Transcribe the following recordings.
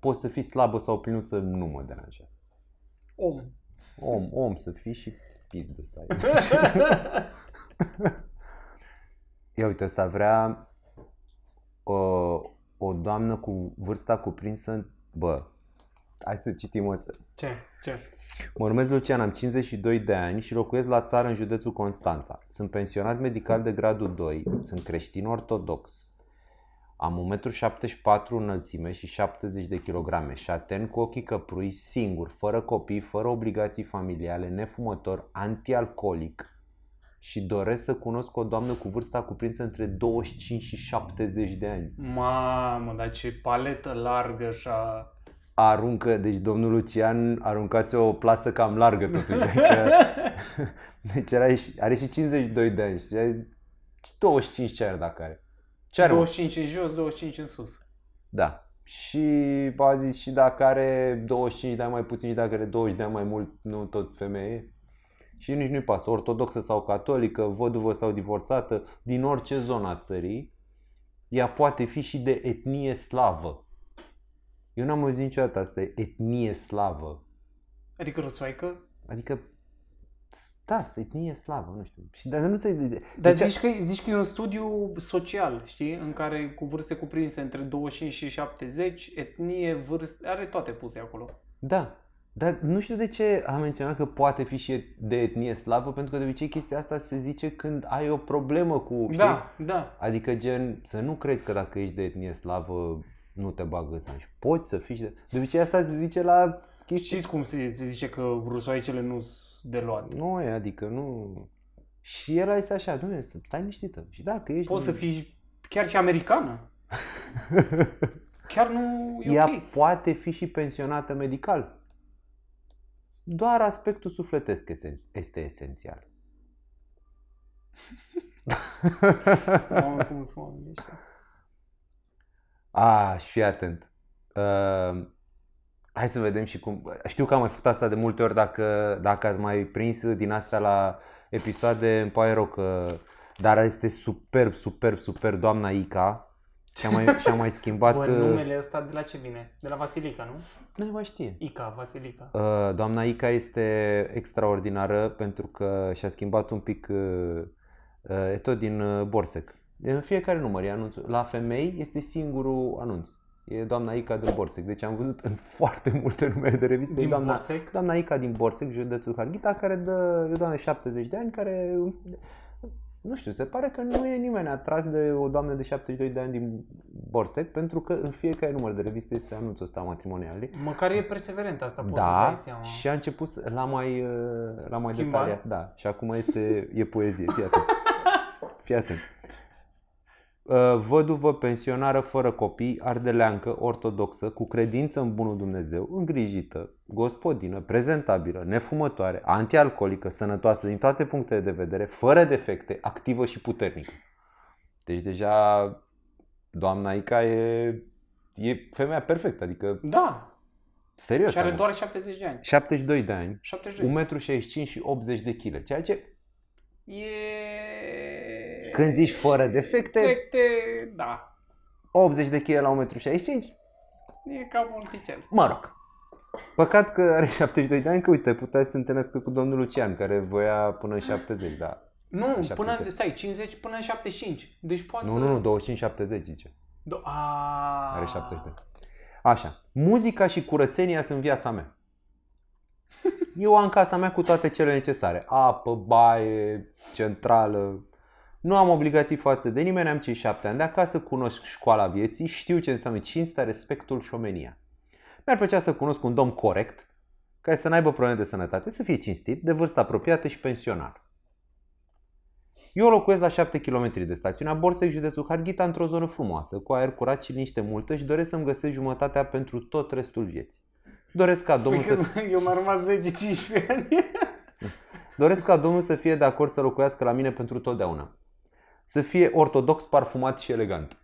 poți să fii slabă sau plinuță, nu mă deranjează. Om. Om, om să fii și pis de să Ia uite, asta vrea uh, o doamnă cu vârsta cuprinsă, în bă, hai să citim asta. Ce? Ce? Mă numesc Lucian, am 52 de ani și locuiesc la țară în județul Constanța. Sunt pensionat medical de gradul 2, sunt creștin ortodox, am 1,74 m înălțime și 70 de kilograme, șaten cu ochii căprui, singur, fără copii, fără obligații familiale, nefumător, antialcoolic și doresc să cunosc o doamnă cu vârsta cuprinsă între 25 și 70 de ani. Mamă, dar ce paletă largă așa. a... Aruncă, deci domnul Lucian, aruncați o plasă cam largă totuși. Că... deci are și, are și 52 de ani și 25 ce are dacă are. Ce are 25 în jos, 25 în sus. Da. Și a zis și dacă are 25 de ani mai puțin și dacă are 20 de ani mai mult, nu tot femeie. Și nici nu-i pasă, ortodoxă sau catolică, văduvă sau divorțată, din orice zonă a țării, ea poate fi și de etnie slavă. Eu n-am auzit niciodată asta, etnie slavă. Adică rusoaică? Adică da, etnie slavă, nu știu. Și dar nu de, Dar deci, zici, că, zici că e un studiu social, știi, în care cu vârste cuprinse între 25 și 70, etnie, vârste, are toate puse acolo. Da, dar nu știu de ce am menționat că poate fi și de etnie slavă, pentru că de obicei chestia asta se zice când ai o problemă cu, da, știi? Da, da. Adică gen să nu crezi că dacă ești de etnie slavă nu te bagă în poți să fii de... de obicei asta se zice la chestii. Știți cum se, se zice că rusoaicele nu de luat. Nu e, adică nu... Și era este așa, nu, să stai niștită. Și că ești... Poți să fii chiar și americană. chiar nu e Ea okay. poate fi și pensionată medical. Doar aspectul sufletesc este esențial. Mamă, cum sunt oamenii ăștia. A, și fii atent. Uh, Hai să vedem și cum... Știu că am mai făcut asta de multe ori dacă, dacă ați mai prins din asta la episoade, îmi pare rău că... Dar este superb, superb, superb doamna Ica. Și-a mai, și-a mai schimbat... Bă, uh, numele ăsta de la ce vine? De la Vasilica, nu? Nu mai știe. Ica, Vasilica. Uh, doamna Ica este extraordinară pentru că și-a schimbat un pic... Uh, e tot din Borsec. În fiecare număr e anunțul. La femei este singurul anunț e doamna Ica din Borsec. Deci am văzut în foarte multe numere de reviste. Din doamna, Borsec? Doamna Ica din Borsec, județul Harghita, care dă, e o doamnă 70 de ani, care nu știu, se pare că nu e nimeni atras de o doamnă de 72 de ani din Borsec, pentru că în fiecare număr de reviste este anunțul ăsta matrimonial. Măcar e perseverent asta, poți da, să dai seama. și a început la mai, la mai detaliat. Da, și acum este, e poezie, fii atent. Fii atent. Ă, văduvă pensionară fără copii, ardeleancă, ortodoxă, cu credință în bunul Dumnezeu, îngrijită, gospodină, prezentabilă, nefumătoare, antialcoolică, sănătoasă din toate punctele de vedere, fără defecte, activă și puternică. Deci deja doamna Ica e, e femeia perfectă, adică... Da. Serios. Și are doar 70 de ani. 72 de ani. 72. 1,65 m și 80 de kg, ceea ce... E când zici fără defecte... Defecte, da. 80 de kg la 1,65 m? E cam ticel. Mă rog. Păcat că are 72 de ani, că uite, putea să se întâlnească cu domnul Lucian, care voia până în 70, da. Nu, 70. până, stai, 50 până în 75. Deci poate nu, să... Nu, nu, 25-70 zice. Do- a... Are ani. Așa. Muzica și curățenia sunt viața mea. Eu am casa mea cu toate cele necesare. Apă, baie, centrală, nu am obligații față de nimeni, am cei șapte ani de acasă, cunosc școala vieții, știu ce înseamnă cinsta, respectul și omenia. Mi-ar plăcea să cunosc un domn corect, care să n-aibă probleme de sănătate, să fie cinstit, de vârstă apropiată și pensionar. Eu locuiesc la 7 km de stațiunea Borsec, județul Harghita, într-o zonă frumoasă, cu aer curat și liniște multă și doresc să-mi găsesc jumătatea pentru tot restul vieții. Doresc ca domnul păi să... Eu m-am rămas 10-15 ani. Doresc ca domnul să fie de acord să locuiască la mine pentru totdeauna să fie ortodox, parfumat și elegant.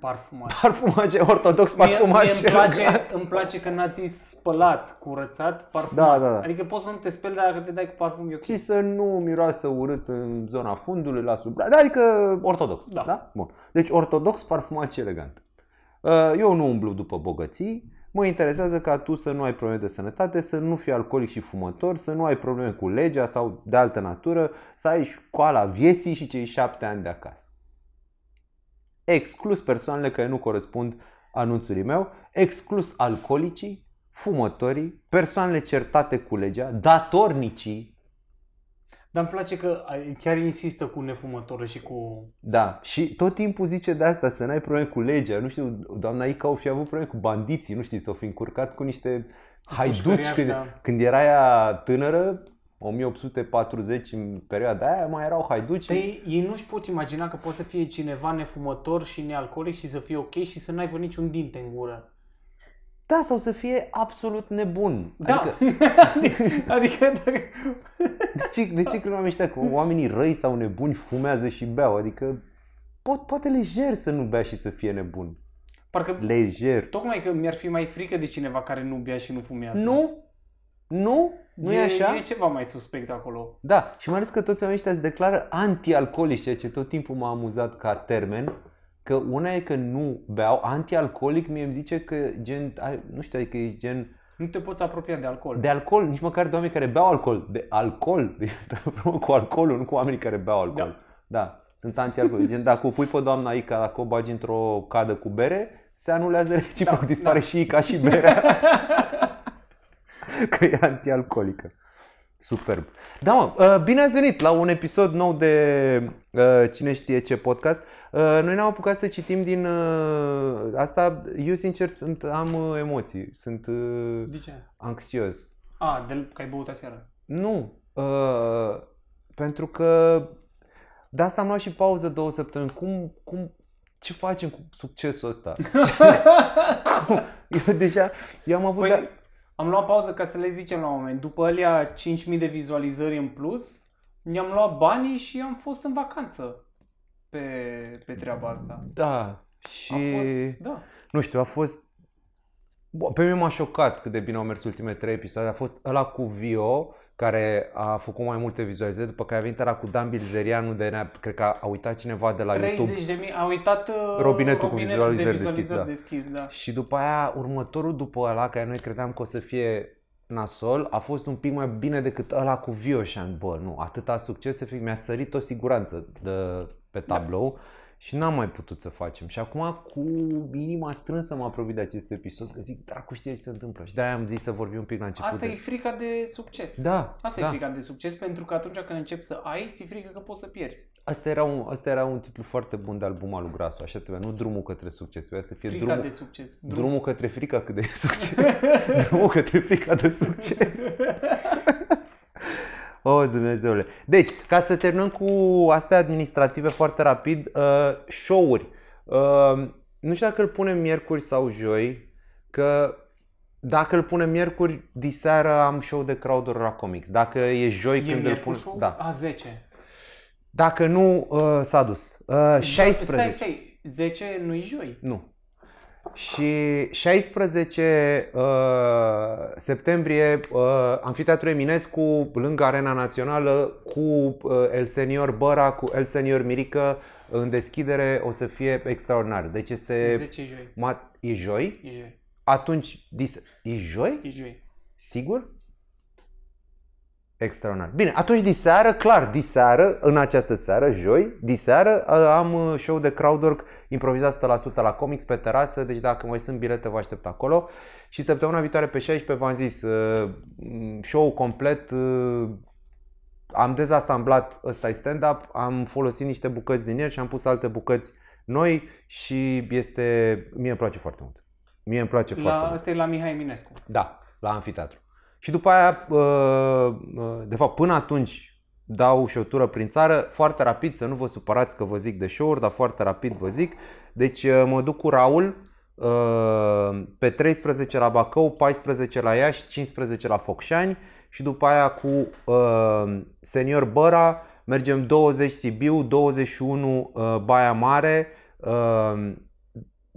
Parfumat. Parfumat ortodox, parfumat mie, mie și îmi place, elegant. Îmi place că n-ați zis spălat, curățat, parfumat. Da, da, da. Adică poți să nu te speli dar dacă te dai cu parfum. Eu și să nu miroasă urât în zona fundului, la sub braț. Da, adică ortodox. Da. da? Bun. Deci ortodox, parfumat și elegant. Uh, eu nu umblu după bogății, Mă interesează ca tu să nu ai probleme de sănătate, să nu fii alcoolic și fumător, să nu ai probleme cu legea sau de altă natură, să ai școala vieții și cei șapte ani de acasă. Exclus persoanele care nu corespund anunțului meu, exclus alcoolicii, fumătorii, persoanele certate cu legea, datornicii dar îmi place că chiar insistă cu nefumătorul și cu... Da, și tot timpul zice de asta, să n-ai probleme cu legea. Nu știu, doamna Ica fi avut probleme cu bandiții, nu știu, s o fi încurcat cu niște haiduci. Când, da. când era ea tânără, 1840, în perioada aia, mai erau haiduci. Păi, ei nu-și pot imagina că poate să fie cineva nefumător și nealcoolic și să fie ok și să n-aibă niciun dinte în gură. Da, sau să fie absolut nebun. Da. Adică, adică dacă... de ce, de ce cred ăștia că oamenii răi sau nebuni fumează și beau? Adică pot, poate lejer să nu bea și să fie nebun. Parcă lejer. Tocmai că mi-ar fi mai frică de cineva care nu bea și nu fumează. Nu? Nu? Nu e, e așa? E ceva mai suspect acolo. Da, și mai ales că toți oamenii ăștia se declară antialcoolici, ceea ce tot timpul m-a amuzat ca termen Că una e că nu beau, antialcoolic mie îmi zice că gen, nu știu, adică e gen... Nu te poți apropia de alcool. De alcool, nici măcar de oameni care beau alcool. De alcool, de, cu alcoolul, nu cu oamenii care beau da. alcool. Da. da. Sunt antialcool. Gen, dacă o pui pe doamna Ica, dacă o bagi într-o cadă cu bere, se anulează reciproc, da, dispare da. și Ica și berea. că e antialcoolică. Superb. Da, mă, uh, bine ați venit la un episod nou de uh, Cine știe ce podcast. Uh, noi ne-am apucat să citim din asta. Eu, sincer, sunt, am emoții. Sunt de ce? anxios. A, de, că ai băut aseară. Nu. Uh, pentru că de asta am luat și pauză două săptămâni. Cum, cum, ce facem cu succesul ăsta? eu deja, eu am avut... Păi, da... Am luat pauză ca să le zicem la oameni, după alea 5.000 de vizualizări în plus, ne am luat banii și am fost în vacanță pe, pe treaba asta. Da, și a fost, da. nu știu, a fost Bă, pe mine m-a șocat cât de bine au mers ultimele trei episoade. A fost ăla cu Vio, care a făcut mai multe vizualizări, după care a venit era cu Dan Bilzerianu, de ne cred că a uitat cineva de la 30 YouTube. 30 de mii, a uitat robinetul, uh, robinetul cu vizualizări, de vizualizări deschis, da. deschis, da. Și după aia, următorul după ăla, care noi credeam că o să fie nasol, a fost un pic mai bine decât ăla cu Vioșan. Bă, nu, atâta succes, mi-a sărit o siguranță de, pe da. tablou. Da și n-am mai putut să facem. Și acum cu inima strânsă m-am apropiat de acest episod, că zic, dracu știe ce se întâmplă. Și de-aia am zis să vorbim un pic la început. Asta de... e frica de succes. Da. Asta da. e frica de succes, pentru că atunci când începi să ai, ți frică că poți să pierzi. Asta era un, asta era un titlu foarte bun de album al lui Grasu, așa trebuie, nu drumul către succes, vrea să fie frica drumul, de succes. Drum. Drumul către frica cât de succes. drumul către frica de succes. O, oh, Dumnezeule. Deci, ca să terminăm cu astea administrative foarte rapid, uh, show-uri. Uh, nu știu dacă îl punem miercuri sau joi, că dacă îl punem miercuri, diseară am show de crowd la comics. Dacă e joi e când îl pun... Show? Da. A 10. Dacă nu, uh, s-a dus. Uh, 16. Da, stai, stai, 10 nu e joi. Nu. Și 16 uh, septembrie, uh, Amfiteatru Eminescu, lângă Arena Națională, cu uh, El Senior Băra, cu El Senior Mirică, în deschidere o să fie extraordinar. Deci este... 10 joi. Ma- e joi? E joi. Atunci, dis- e joi? E joi. Sigur? Extraordinar. Bine, atunci diseară, clar, diseară, în această seară, joi, diseară, uh, am uh, show de crowdwork improvizat 100% la Comics pe terasă, deci dacă mai sunt bilete vă aștept acolo. Și săptămâna viitoare pe 16 v-am zis, uh, show complet, am dezasamblat ăsta stand-up, am folosit niște bucăți din el și am pus alte bucăți noi și este, mie îmi place foarte mult. Mie îmi place la, foarte mult. Asta e la Mihai Minescu. Da, la Amfiteatru. Și după aia, de fapt, până atunci dau și o tură prin țară, foarte rapid, să nu vă supărați că vă zic de show dar foarte rapid vă zic. Deci uh, mă duc cu Raul uh, pe 13 la Bacău, 14 la Iași, 15 la Focșani și după aia cu uh, Senior Băra mergem 20 Sibiu, 21 Baia Mare,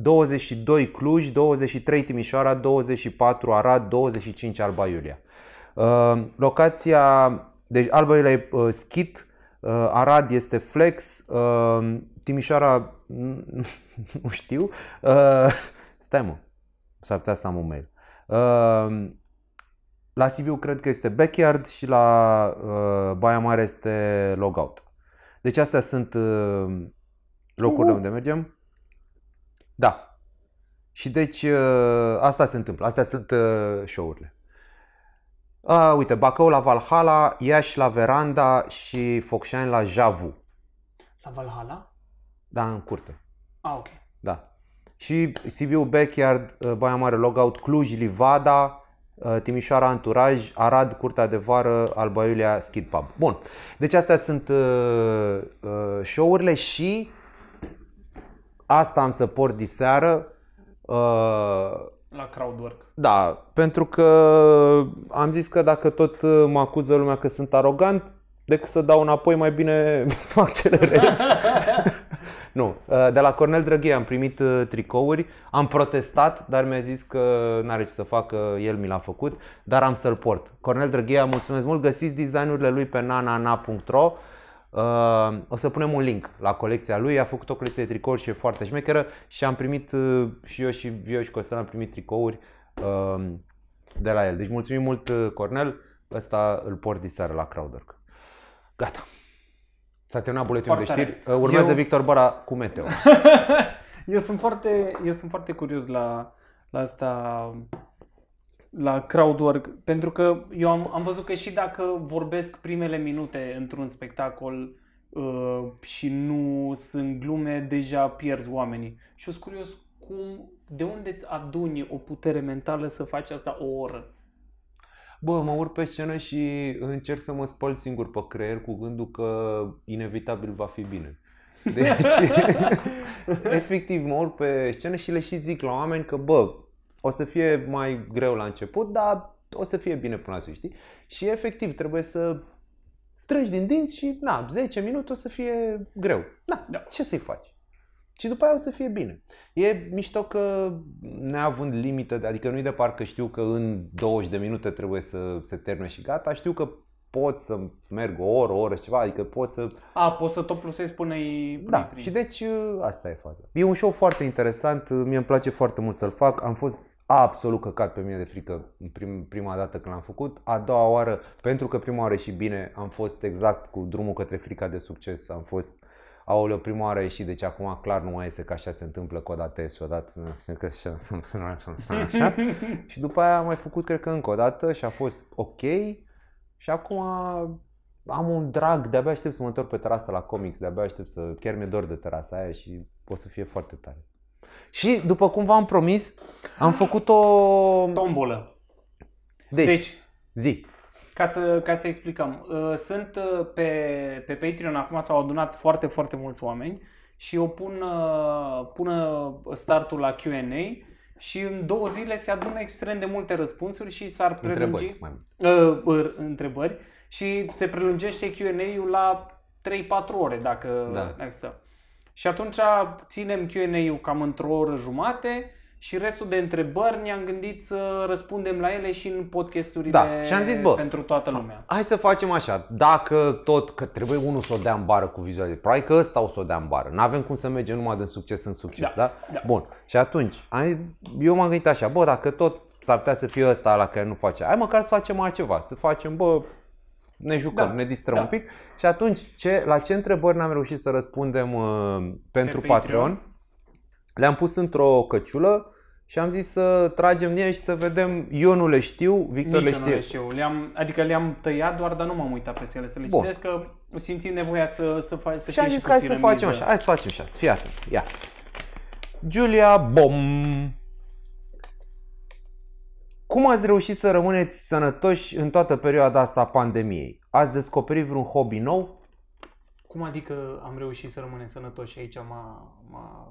22 Cluj, 23 Timișoara, 24 Arad, 25 Alba Iulia. Uh, locația, deci Alba Iulia e uh, schit, uh, Arad este flex, Timișoara nu știu, stai mă, s-ar putea să am un mail. La Sibiu cred că este backyard și la Baia Mare este logout. Deci astea sunt locurile unde mergem. Da. Și deci ă, asta se întâmplă. Astea sunt ă, show-urile. A, uite, Bacău la Valhalla, Iași la Veranda și Focșani la Javu. La Valhalla? Da, în curte. Ah, ok. Da. Și Sibiu Backyard, ă, Baia Mare Logout, Cluj, Livada, Timișoara Anturaj, Arad, Curtea de Vară, Alba Iulia, Skid Pub. Bun, deci astea sunt uh, uh, show-urile și asta am să port diseară. Uh, la crowdwork. Uh, da, pentru că am zis că dacă tot uh, mă acuză lumea că sunt arogant, decât să dau înapoi, mai bine accelerez. nu, uh, de la Cornel Drăghie am primit tricouri, am protestat, dar mi-a zis că n-are ce să facă, el mi l-a făcut, dar am să-l port. Cornel Drăghie, mulțumesc mult, găsiți designurile lui pe nanana.ro Uh, o să punem un link la colecția lui, a făcut o colecție de tricouri și e foarte șmecheră și am primit uh, și eu și eu și Costel am primit tricouri uh, de la el. Deci mulțumim mult uh, Cornel, ăsta îl port diseară la Crowdwork. Gata. S-a terminat buletinul de știri. Uh, Urmează eu... Victor Bara cu meteo. eu, sunt foarte, eu sunt foarte curios la, la asta la crowdwork, pentru că eu am, am văzut că și dacă vorbesc primele minute într-un spectacol uh, și nu sunt glume, deja pierzi oamenii. Și eu sunt curios cum, de unde îți aduni o putere mentală să faci asta o oră? Bă, mă urc pe scenă și încerc să mă spăl singur pe creier cu gândul că inevitabil va fi bine. Deci, efectiv, mă urc pe scenă și le și zic la oameni că, bă, o să fie mai greu la început, dar o să fie bine până la știi? Și efectiv trebuie să strângi din dinți și, na, 10 minute o să fie greu. Na, da. ce să-i faci? Și după aia o să fie bine. E mișto că neavând limită, adică nu-i de parcă știu că în 20 de minute trebuie să se termine și gata, știu că pot să merg o oră, o oră și ceva, adică pot să... A, poți să tot plusezi până-i Da, prins. și deci ă, asta e faza. E un show foarte interesant, mie îmi place foarte mult să-l fac, am fost absolut căcat pe mine de frică prim, prima dată când l-am făcut. A doua oară, pentru că prima oară și bine, am fost exact cu drumul către frica de succes, am fost aoleo, prima oară ieșit, deci acum clar nu mai iese că așa se întâmplă cu o dată și o dată așa, Și după aia am mai făcut, cred că încă o dată și a fost ok. Și acum am un drag, de-abia aștept să mă întorc pe terasa la comics, de-abia aștept să... Chiar mi-e dor de terasa aia și o să fie foarte tare. Și după cum v-am promis, am făcut o... Tombolă. Deci, deci zi. Ca să, ca să explicăm, uh, sunt uh, pe, pe Patreon, acum s-au adunat foarte, foarte mulți oameni și o pun, uh, pun startul la Q&A și în două zile se adună extrem de multe răspunsuri și s-ar prelungi întrebări, uh, întrebări și se prelungește Q&A-ul la 3-4 ore dacă da. Și atunci ținem Q&A-ul cam într-o oră jumate și restul de întrebări ne-am gândit să răspundem la ele și în podcasturile da. și am zis, bă, pentru toată lumea. Hai să facem așa, dacă tot, că trebuie unul să o dea în bară cu vizualizare, probabil că ăsta o să o dea în bară, nu avem cum să mergem numai din succes în succes, da? da? da. Bun, și atunci, eu m-am gândit așa, bă, dacă tot s-ar putea să fie ăsta la care nu face. Hai măcar să facem altceva, să facem, bă, ne da, jucăm, da. ne distrăm da. un pic. Și atunci, ce, la ce întrebări n-am reușit să răspundem uh, pentru Pe Patreon? Patreon, le-am pus într-o căciulă și am zis să tragem din și să vedem. Eu nu le știu, Victor Nici le știe. Nu le știu. Le-am, adică le-am tăiat doar, dar nu m-am uitat peste ele să le Bun. citesc, că simțim nevoia să, să, fa- să Și am zis, hai să facem așa, hai să facem așa, fii atent, ia. Julia Bom cum ați reușit să rămâneți sănătoși în toată perioada asta a pandemiei? Ați descoperit vreun hobby nou? Cum adică am reușit să rămânem sănătoși aici? M-a, m-a...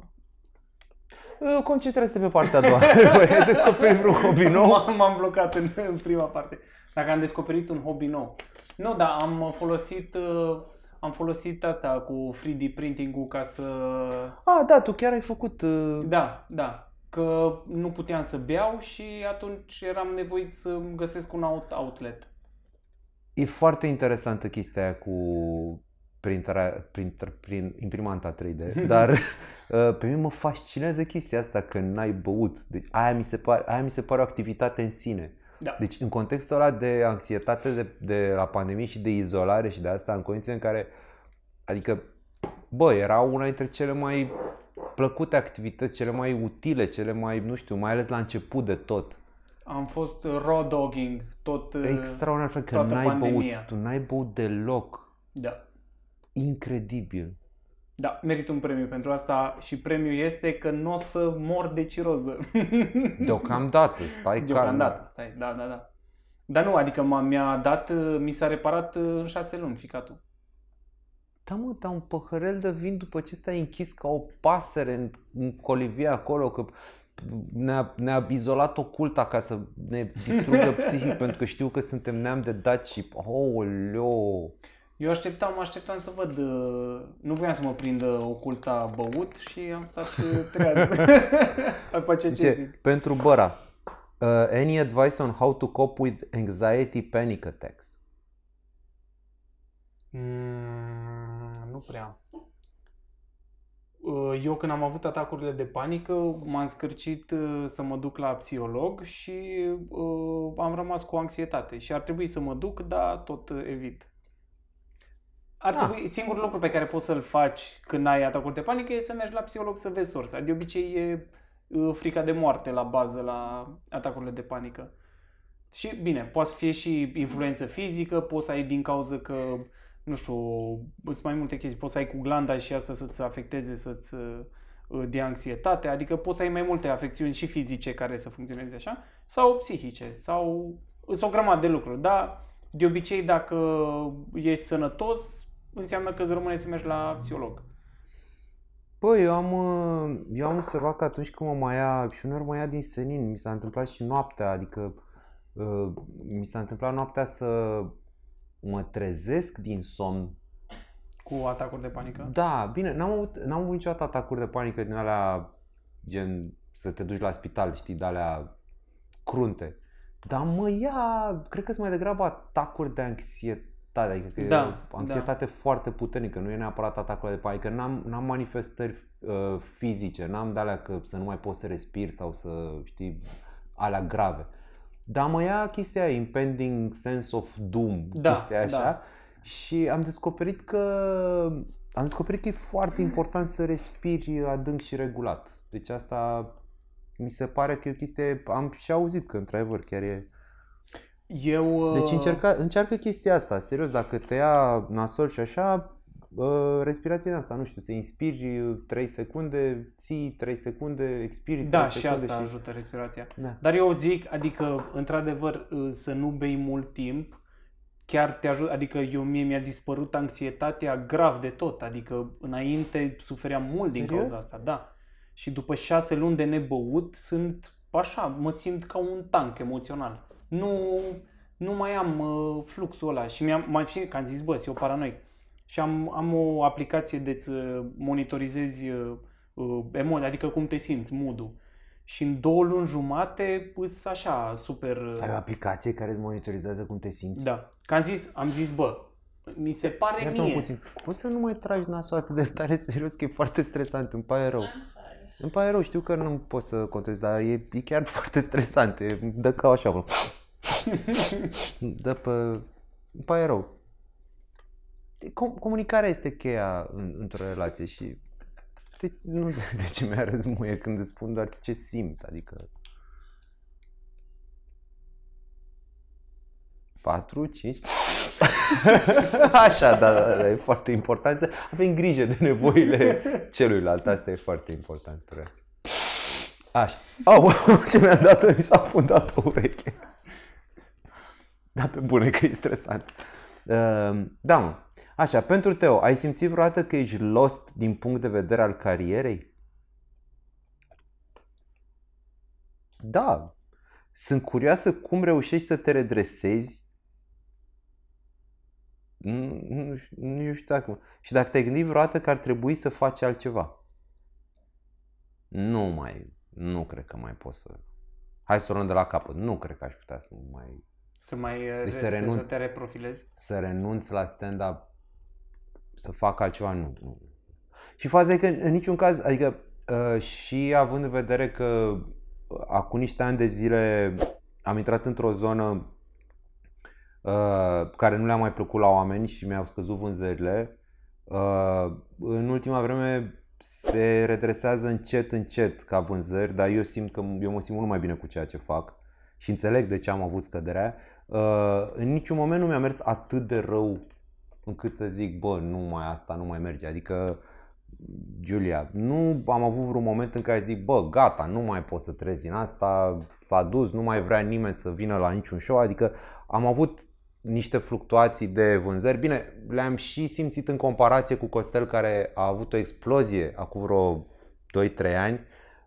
Concentrează-te pe partea a doua. Ai descoperit vreun hobby nou? M-am blocat în, în prima parte. Dacă am descoperit un hobby nou. Nu, dar am folosit uh am folosit asta cu 3D printing-ul ca să... A, ah, da, tu chiar ai făcut... Uh... Da, da că nu puteam să beau și atunci eram nevoit să găsesc un alt outlet. E foarte interesantă chestia aia cu printre, printre, prin imprimanta 3D, dar uh, pe mine mă fascinează chestia asta că n-ai băut. Deci aia mi se pare, aia mi se pare o activitate în sine. Da. Deci în contextul ăla de anxietate de, de la pandemie și de izolare și de asta, în condiții în care, adică, bă, era una dintre cele mai plăcute activități, cele mai utile, cele mai, nu știu, mai ales la început de tot. Am fost raw dogging tot uh, Extraordinar, că n-ai pandemia. băut, tu n-ai băut deloc. Da. Incredibil. Da, merit un premiu pentru asta și premiul este că nu o să mor de ciroză. Deocamdată, stai Deocamdată, stai, da, da, da. Dar nu, adică m-a, mi-a dat, uh, mi s-a reparat uh, în șase luni ficatul. Da, mă, dar un păhărel de vin după ce stai închis ca o pasăre în, în colivie acolo, că ne-a, ne-a izolat oculta ca să ne distrugă psihic, pentru că știu că suntem neam de daci și... Oh, leo. Eu așteptam, așteptam să văd, uh, nu voiam să mă prindă oculta băut și am stat uh, treaz. După ce, ce zic. Pentru Băra, uh, any advice on how to cope with anxiety panic attacks? Mm nu prea. Uh, eu când am avut atacurile de panică, m-am scârcit uh, să mă duc la psiholog și uh, am rămas cu anxietate. Și ar trebui să mă duc, dar tot evit. Ar da. trebui, singurul lucru pe care poți să-l faci când ai atacuri de panică e să mergi la psiholog să vezi sursa. De obicei e frica de moarte la bază la atacurile de panică. Și bine, poate fi și influență fizică, poți să ai din cauza că nu știu, îți mai multe chestii. Poți să ai cu glanda și asta să-ți afecteze, să-ți uh, de anxietate, adică poți să ai mai multe afecțiuni și fizice care să funcționeze așa, sau psihice, sau sunt o grămadă de lucruri, dar de obicei dacă ești sănătos, înseamnă că îți rămâne să mergi la psiholog. Păi, eu am, uh, eu am observat că atunci când mă mai ia, și uneori mă ia din senin, mi s-a întâmplat și noaptea, adică uh, mi s-a întâmplat noaptea să mă trezesc din somn cu atacuri de panică? Da, bine, n-am avut, n-am avut niciodată atacuri de panică din alea gen să te duci la spital, știi, de alea crunte. Dar mă ia, cred că sunt mai degrabă atacuri de anxietate, adică că da, e o da. anxietate da. foarte puternică, nu e neapărat atacul de panică, n-am, n-am manifestări uh, fizice, n-am de alea că să nu mai pot să respir sau să, știi, alea grave. Dar mă ia chestia aia, impending sense of doom, da, chestia da. așa. Da. Și am descoperit că am descoperit că e foarte important să respiri adânc și regulat. Deci asta mi se pare că e o chestie, am și auzit că într-adevăr chiar e eu... Deci uh, încerca, încearcă chestia asta, serios, dacă te ia nasol și așa, respirația asta, nu știu, să inspiri 3 uh, secunde, ții 3 secunde, expiri 3 da, secunde. Da, și asta și... ajută respirația. Da. Dar eu zic, adică, într-adevăr, uh, să nu bei mult timp, chiar te ajută, adică eu mie mi-a dispărut anxietatea grav de tot, adică înainte sufeream mult Serios? din cauza asta, da. Și după șase luni de nebăut sunt așa, mă simt ca un tank emoțional. Nu, nu mai am uh, fluxul ăla și mi-am, mai, și, că am zis, bă, o paranoic și am, am o aplicație de să uh, monitorizezi uh, uh, emoții, adică cum te simți, mood Și în două luni jumate pus așa super... Uh, Ai o aplicație care îți monitorizează cum te simți? Da. Că am zis, am zis bă, mi se pare Iartă mie. puțin. Cum să nu mai tragi nasul atât de tare serios că e foarte stresant, îmi pare rău. Îmi pare rău, știu că nu pot să contez, dar e, e chiar foarte stresant, e, dă ca așa, bro. dă pe... Îmi pare rău comunicarea este cheia în, într-o relație și de, nu de ce mi-a răzmuie când îți spun doar ce simt, adică 4, 5. Așa, da, da, da, e foarte important să avem grijă de nevoile celuilalt. Asta e foarte important, relație. Așa. Au, ce mi-a dat, mi s-a fundat o ureche. Da, pe bune că e stresant. Ehm, da, mă. Așa, pentru Teo, ai simțit vreodată că ești lost din punct de vedere al carierei? Da. Sunt curioasă cum reușești să te redresezi. Nu, nu, nu știu dacă. Și dacă te-ai gândit vreodată că ar trebui să faci altceva. Nu mai. Nu cred că mai pot să. Hai să o luăm de la capăt. Nu cred că aș putea să mai să mai deci să, renunț, să te reprofilezi? Să renunț la stand-up să fac altceva, nu. nu. Și faza e că în niciun caz, adică uh, și având în vedere că uh, acum niște ani de zile am intrat într-o zonă uh, care nu le-a mai plăcut la oameni și mi-au scăzut vânzările, în ultima vreme se redresează încet, încet ca vânzări, dar eu simt că eu mă simt mult mai bine cu ceea ce fac și înțeleg de ce am avut scăderea. în niciun moment nu mi-a mers atât de rău încât să zic, bă, nu mai asta nu mai merge. Adică, Julia, nu am avut vreun moment în care zic, bă, gata, nu mai pot să trăiesc din asta, s-a dus, nu mai vrea nimeni să vină la niciun show, adică am avut niște fluctuații de vânzări. Bine, le-am și simțit în comparație cu Costel care a avut o explozie acum vreo 2-3 ani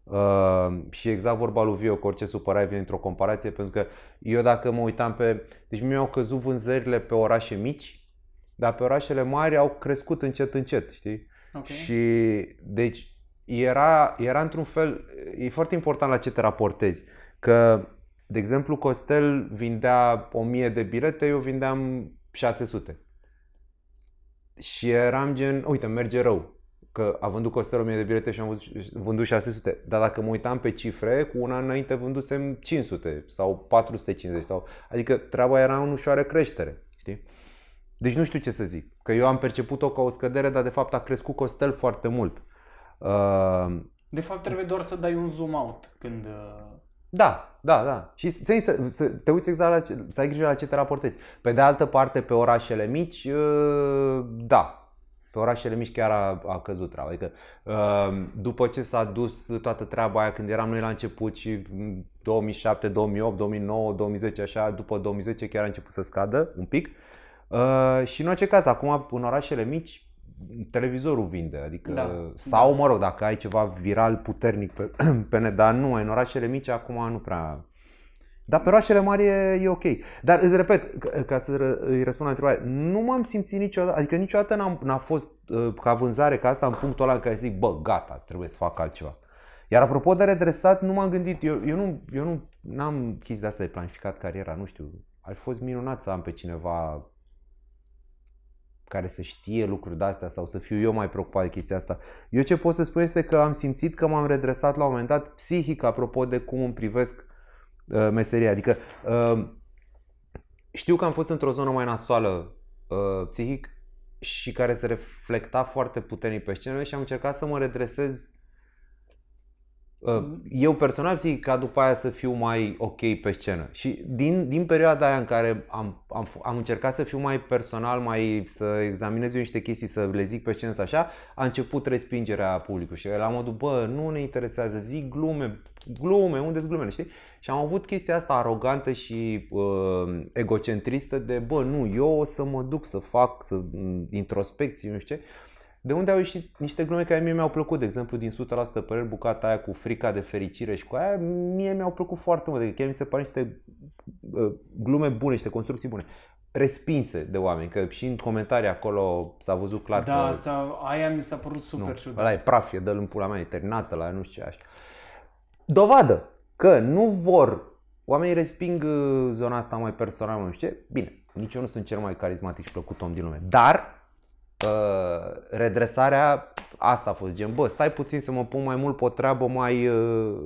uh, și exact vorba lui Vio, că orice supărare vine într-o comparație, pentru că eu dacă mă uitam pe... Deci mi-au căzut vânzările pe orașe mici, dar pe orașele mari au crescut încet, încet, știi? Okay. Și deci era, era într-un fel, e foarte important la ce te raportezi. Că, de exemplu, Costel vindea 1000 de bilete, eu vindeam 600. Și eram gen, uite, merge rău. Că a vândut Costel 1000 de bilete și am vândut 600. Dar dacă mă uitam pe cifre, cu un an înainte vândusem 500 sau 450. Sau... Adică treaba era în ușoară creștere. Știi? Deci nu știu ce să zic. Că eu am perceput-o ca o scădere, dar de fapt a crescut Costel foarte mult. Uh, de fapt trebuie doar să dai un zoom out când... Uh, da, da, da. Și să, să, să te uiți exact la ce, să ai grijă la ce te raportezi. Pe de altă parte, pe orașele mici, uh, da, pe orașele mici chiar a, a căzut treaba. Adică uh, după ce s-a dus toată treaba aia când eram noi la început și 2007, 2008, 2009, 2010 așa, după 2010 chiar a început să scadă un pic. Uh, și în orice caz, acum în orașele mici, televizorul vinde, adică da. sau da. mă rog, dacă ai ceva viral puternic pe, pe net, dar nu, în orașele mici acum nu prea. Dar pe orașele mari e, e ok. Dar îți repet, ca să îi răspund la întrebare, nu m-am simțit niciodată, adică niciodată n-am, n-a fost uh, ca vânzare ca asta în punctul ăla în care zic, bă, gata, trebuie să fac altceva. Iar apropo de redresat, nu m-am gândit, eu, eu nu eu nu, n-am chis de asta de planificat cariera, nu știu, ar fost minunat să am pe cineva care să știe lucruri de astea sau să fiu eu mai preocupat de chestia asta. Eu ce pot să spun este că am simțit că m-am redresat la un moment dat psihic apropo de cum îmi privesc uh, meseria. Adică uh, știu că am fost într-o zonă mai nasoală uh, psihic și care se reflecta foarte puternic pe scenă și am încercat să mă redresez Uh, mhm. eu personal zic ca după aia să fiu mai ok pe scenă. Și din, din perioada aia în care am, am, am încercat să fiu mai personal, mai să examinez eu niște chestii, să le zic pe scenă așa, a început respingerea publicului. Și la modul, bă, nu ne interesează, zic glume, glume, unde-s glumele, știi? Și am avut chestia asta arogantă și uh, egocentristă de, bă, nu, eu o să mă duc să fac să, introspecții, nu știu ce. De unde au ieșit niște glume care mie mi-au plăcut, de exemplu, din 100% păreri, bucata aia cu frica de fericire și cu aia, mie mi-au plăcut foarte mult, adică chiar mi se pare niște uh, glume bune, niște construcții bune respinse de oameni, că și în comentarii acolo s-a văzut clar da, că... Da, aia mi s-a părut super nu, ciudat. Ăla e praf, e dă-l în pula mea, e terminată, la nu știu ce așa. Dovadă că nu vor, oamenii resping uh, zona asta mai personală, nu știu ce. Bine, nici eu nu sunt cel mai carismatic și plăcut om din lume, dar Uh, redresarea asta a fost gen, bă, stai puțin să mă pun mai mult pe o treabă mai, uh,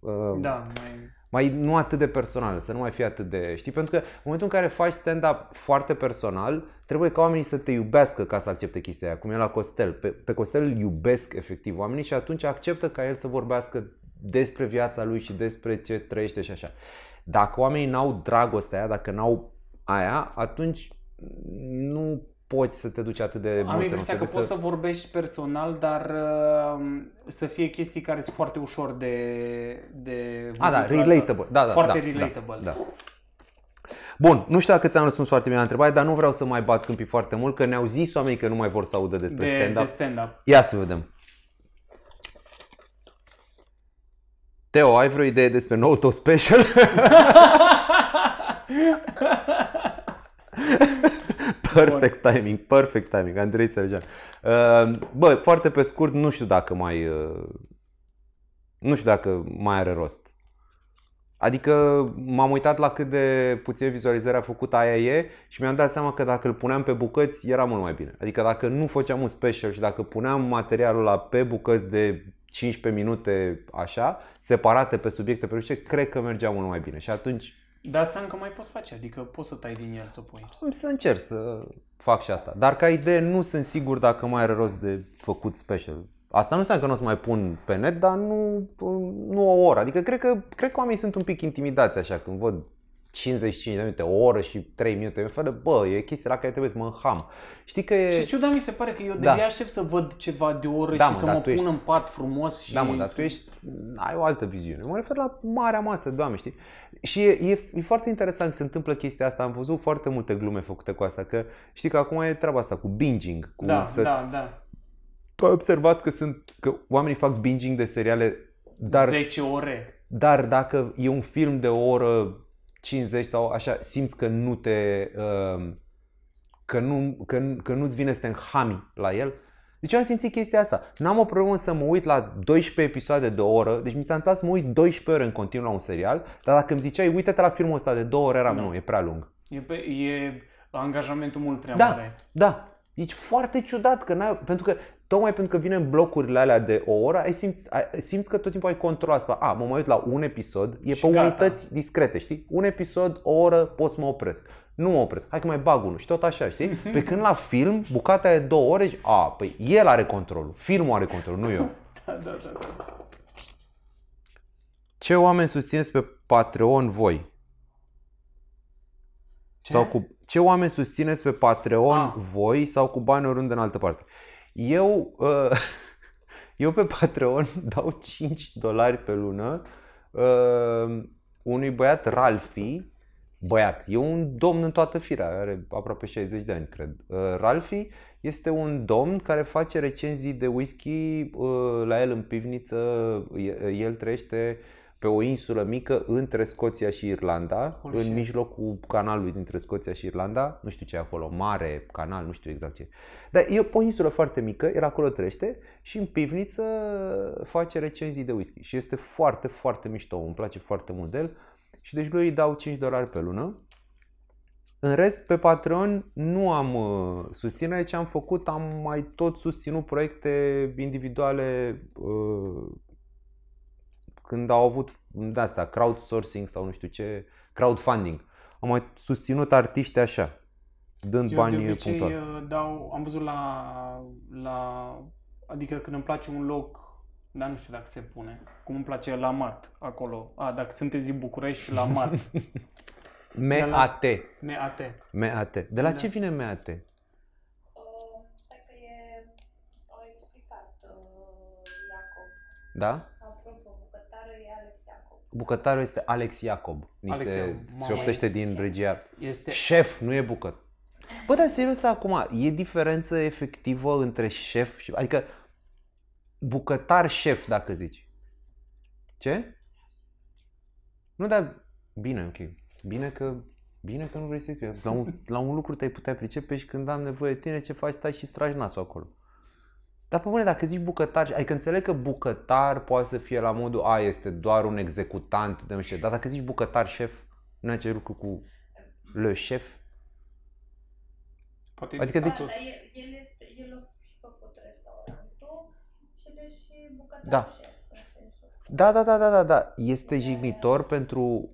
uh, da, mai... mai nu atât de personală, să nu mai fie atât de, știi, pentru că în momentul în care faci stand-up foarte personal, trebuie ca oamenii să te iubească ca să accepte chestia aia, cum e la Costel. Pe, pe Costel îl iubesc efectiv oamenii și atunci acceptă ca el să vorbească despre viața lui și despre ce trăiește și așa. Dacă oamenii n-au dragostea aia, dacă n-au aia, atunci nu poți să te duci atât de Am mult impresia că să... poți să vorbești personal, dar uh, să fie chestii care sunt foarte ușor de, de A, ah, da, relatable. Da, da, foarte da, da relatable. Da, da. Bun, nu știu dacă ți-am răspuns foarte bine la întrebare, dar nu vreau să mai bat câmpii foarte mult, că ne-au zis oamenii că nu mai vor să audă despre de, stand-up. De stand-up. Ia să vedem. Teo, ai vreo idee despre noul tău special? perfect Bun. timing, perfect timing, Andrei Sărgean. Ehm, bă, foarte pe scurt, nu știu dacă mai eh, nu știu dacă mai are rost. Adică m-am uitat la cât de puțin vizualizări a făcut aia e și mi-am dat seama că dacă îl puneam pe bucăți era mult mai bine. Adică dacă nu făceam un special și dacă puneam materialul la pe bucăți de 15 minute așa, separate pe subiecte, pe subiecte, cred că mergea mult mai bine. Și atunci dar să încă mai poți face, adică poți să tai din el să pui. Am să încerc să fac și asta. Dar ca idee nu sunt sigur dacă mai are rost de făcut special. Asta nu înseamnă că nu o să mai pun pe net, dar nu, nu o oră. Adică cred că, cred că oamenii sunt un pic intimidați așa când văd 55 de minute, o oră și 3 minute. În felul, bă, e chestia la care trebuie să mă înham. Știi că e... Și ciudat mi se pare că eu da. aștept să văd ceva de o oră da, și mă, să mă pun ești... în pat frumos și... Da, mă, dar tu ești... ai o altă viziune. Mă refer la marea masă, doamne, știi? Și e, e, e foarte interesant că se întâmplă chestia asta. Am văzut foarte multe glume făcute cu asta, că știi că acum e treaba asta cu binging. Cu da, să... da, da. Tu ai observat că, sunt, că oamenii fac binging de seriale dar, 10 ore. Dar dacă e un film de o oră 50 sau așa, simți că nu te, um, că, nu, că, că nu-ți vine să te înhami la el. Deci eu am simțit chestia asta. N-am o problemă să mă uit la 12 episoade de o oră, deci mi s-a întâmplat să mă uit 12 ore în continuu la un serial, dar dacă îmi ziceai, uite-te la filmul ăsta de două ore, eram, da. nu e prea lung. E, pe, e angajamentul mult prea da, mare. Da, Deci foarte ciudat că n pentru că Tocmai pentru că vine în blocurile alea de o oră, ai simți, ai, simți că tot timpul ai control asupra. A, mă mai uit la un episod, e pe gata. unități discrete, știi? Un episod, o oră, pot să mă opresc. Nu mă opresc, hai că mai bag unul și tot așa, știi? Pe când la film, bucata e două ore și, a, păi el are controlul, filmul are controlul, nu eu. Da, da, da, da, Ce oameni susțineți pe Patreon voi? Ce? Sau cu ce oameni susțineți pe Patreon ah. voi sau cu bani oriunde în altă parte? Eu, uh, eu pe Patreon dau 5 dolari pe lună uh, unui băiat, Ralfi, băiat, e un domn în toată firea, are aproape 60 de ani, cred. Uh, Ralfi este un domn care face recenzii de whisky la el în pivniță, el trăiește pe o insulă mică între Scoția și Irlanda, Holy în mijlocul canalului dintre Scoția și Irlanda, nu știu ce e acolo, mare, canal, nu știu exact ce. Dar e o insulă foarte mică, el acolo trăiește și în pivniță face recenzii de whisky și este foarte, foarte mișto, îmi place foarte mult de el și deci lui îi dau 5 dolari pe lună. În rest, pe Patreon nu am uh, susținere, ce am făcut, am mai tot susținut proiecte individuale uh, când au avut de asta, crowdsourcing sau nu știu ce, crowdfunding. Am mai susținut artiști așa, dând Eu bani punctual. Uh, dau, am văzut la, la, adică când îmi place un loc, dar nu știu dacă se pune, cum îmi place la mat acolo. A, dacă sunteți din București, la mat. M-A-T. M-A-T. M-A-T. De la da. ce vine M-A-T? Uh, uh, da? Bucătarul este Alex Iacob. Ni Alex se, se optește din regia. Este... Șef, nu e bucăt. Bă, dar serios acum, e diferență efectivă între șef și... Adică bucătar șef, dacă zici. Ce? Nu, dar bine, ok. Bine că Bine că nu vrei să fie. La un, la un lucru te-ai putea pricepe și când am nevoie de tine, ce faci? Stai și stragi nasul acolo. Dar pe bune, dacă zici bucătar, adică înțeleg că bucătar poate să fie la modul a, este doar un executant de un dar dacă zici bucătar șef, nu ai lucru cu le șef? Poate adică de ce? El, el, este, el a făcut restaurantul și deși bucătar da. șef. Da, da, da, da, da, da. Este jignitor pentru,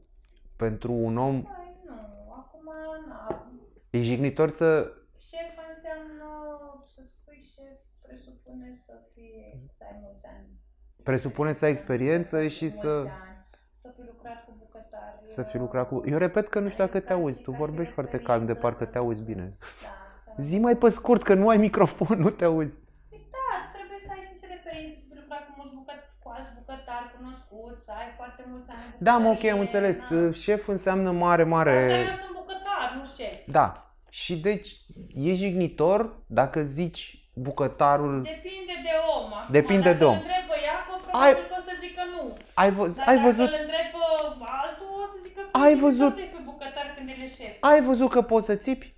pentru un om... Da, nu, acum... Na. E jignitor să presupune să fie, să ai mulți ani. Presupune să ai experiență și să... Ani. Să fi lucrat cu bucătari. Să fi lucrat cu... Eu repet că nu știu dacă te auzi. Tu vorbești foarte calm, de parcă te da, auzi bine. Da, da. Zi mai pe scurt, că nu ai microfon, nu te auzi. Păi da, trebuie să ai și ce referințe, să fi lucrat cu mulți bucătari, cu alți bucătari cunoscuți, să ai foarte mulți ani Da, mă, ok, am înțeles. Da. Șef înseamnă mare, mare... Așa, eu sunt bucătar, nu șef. Da. Și deci e jignitor dacă zici bucătarul... Depinde de om. Acum, Depinde dacă de om. întrebă Iacob, probabil ai... că o să zică nu. Ai, vă... Dar ai văzut... Dacă întrebă altul, o să zică că ai văzut... că bucătar când e șef. Ai văzut că poți să țipi?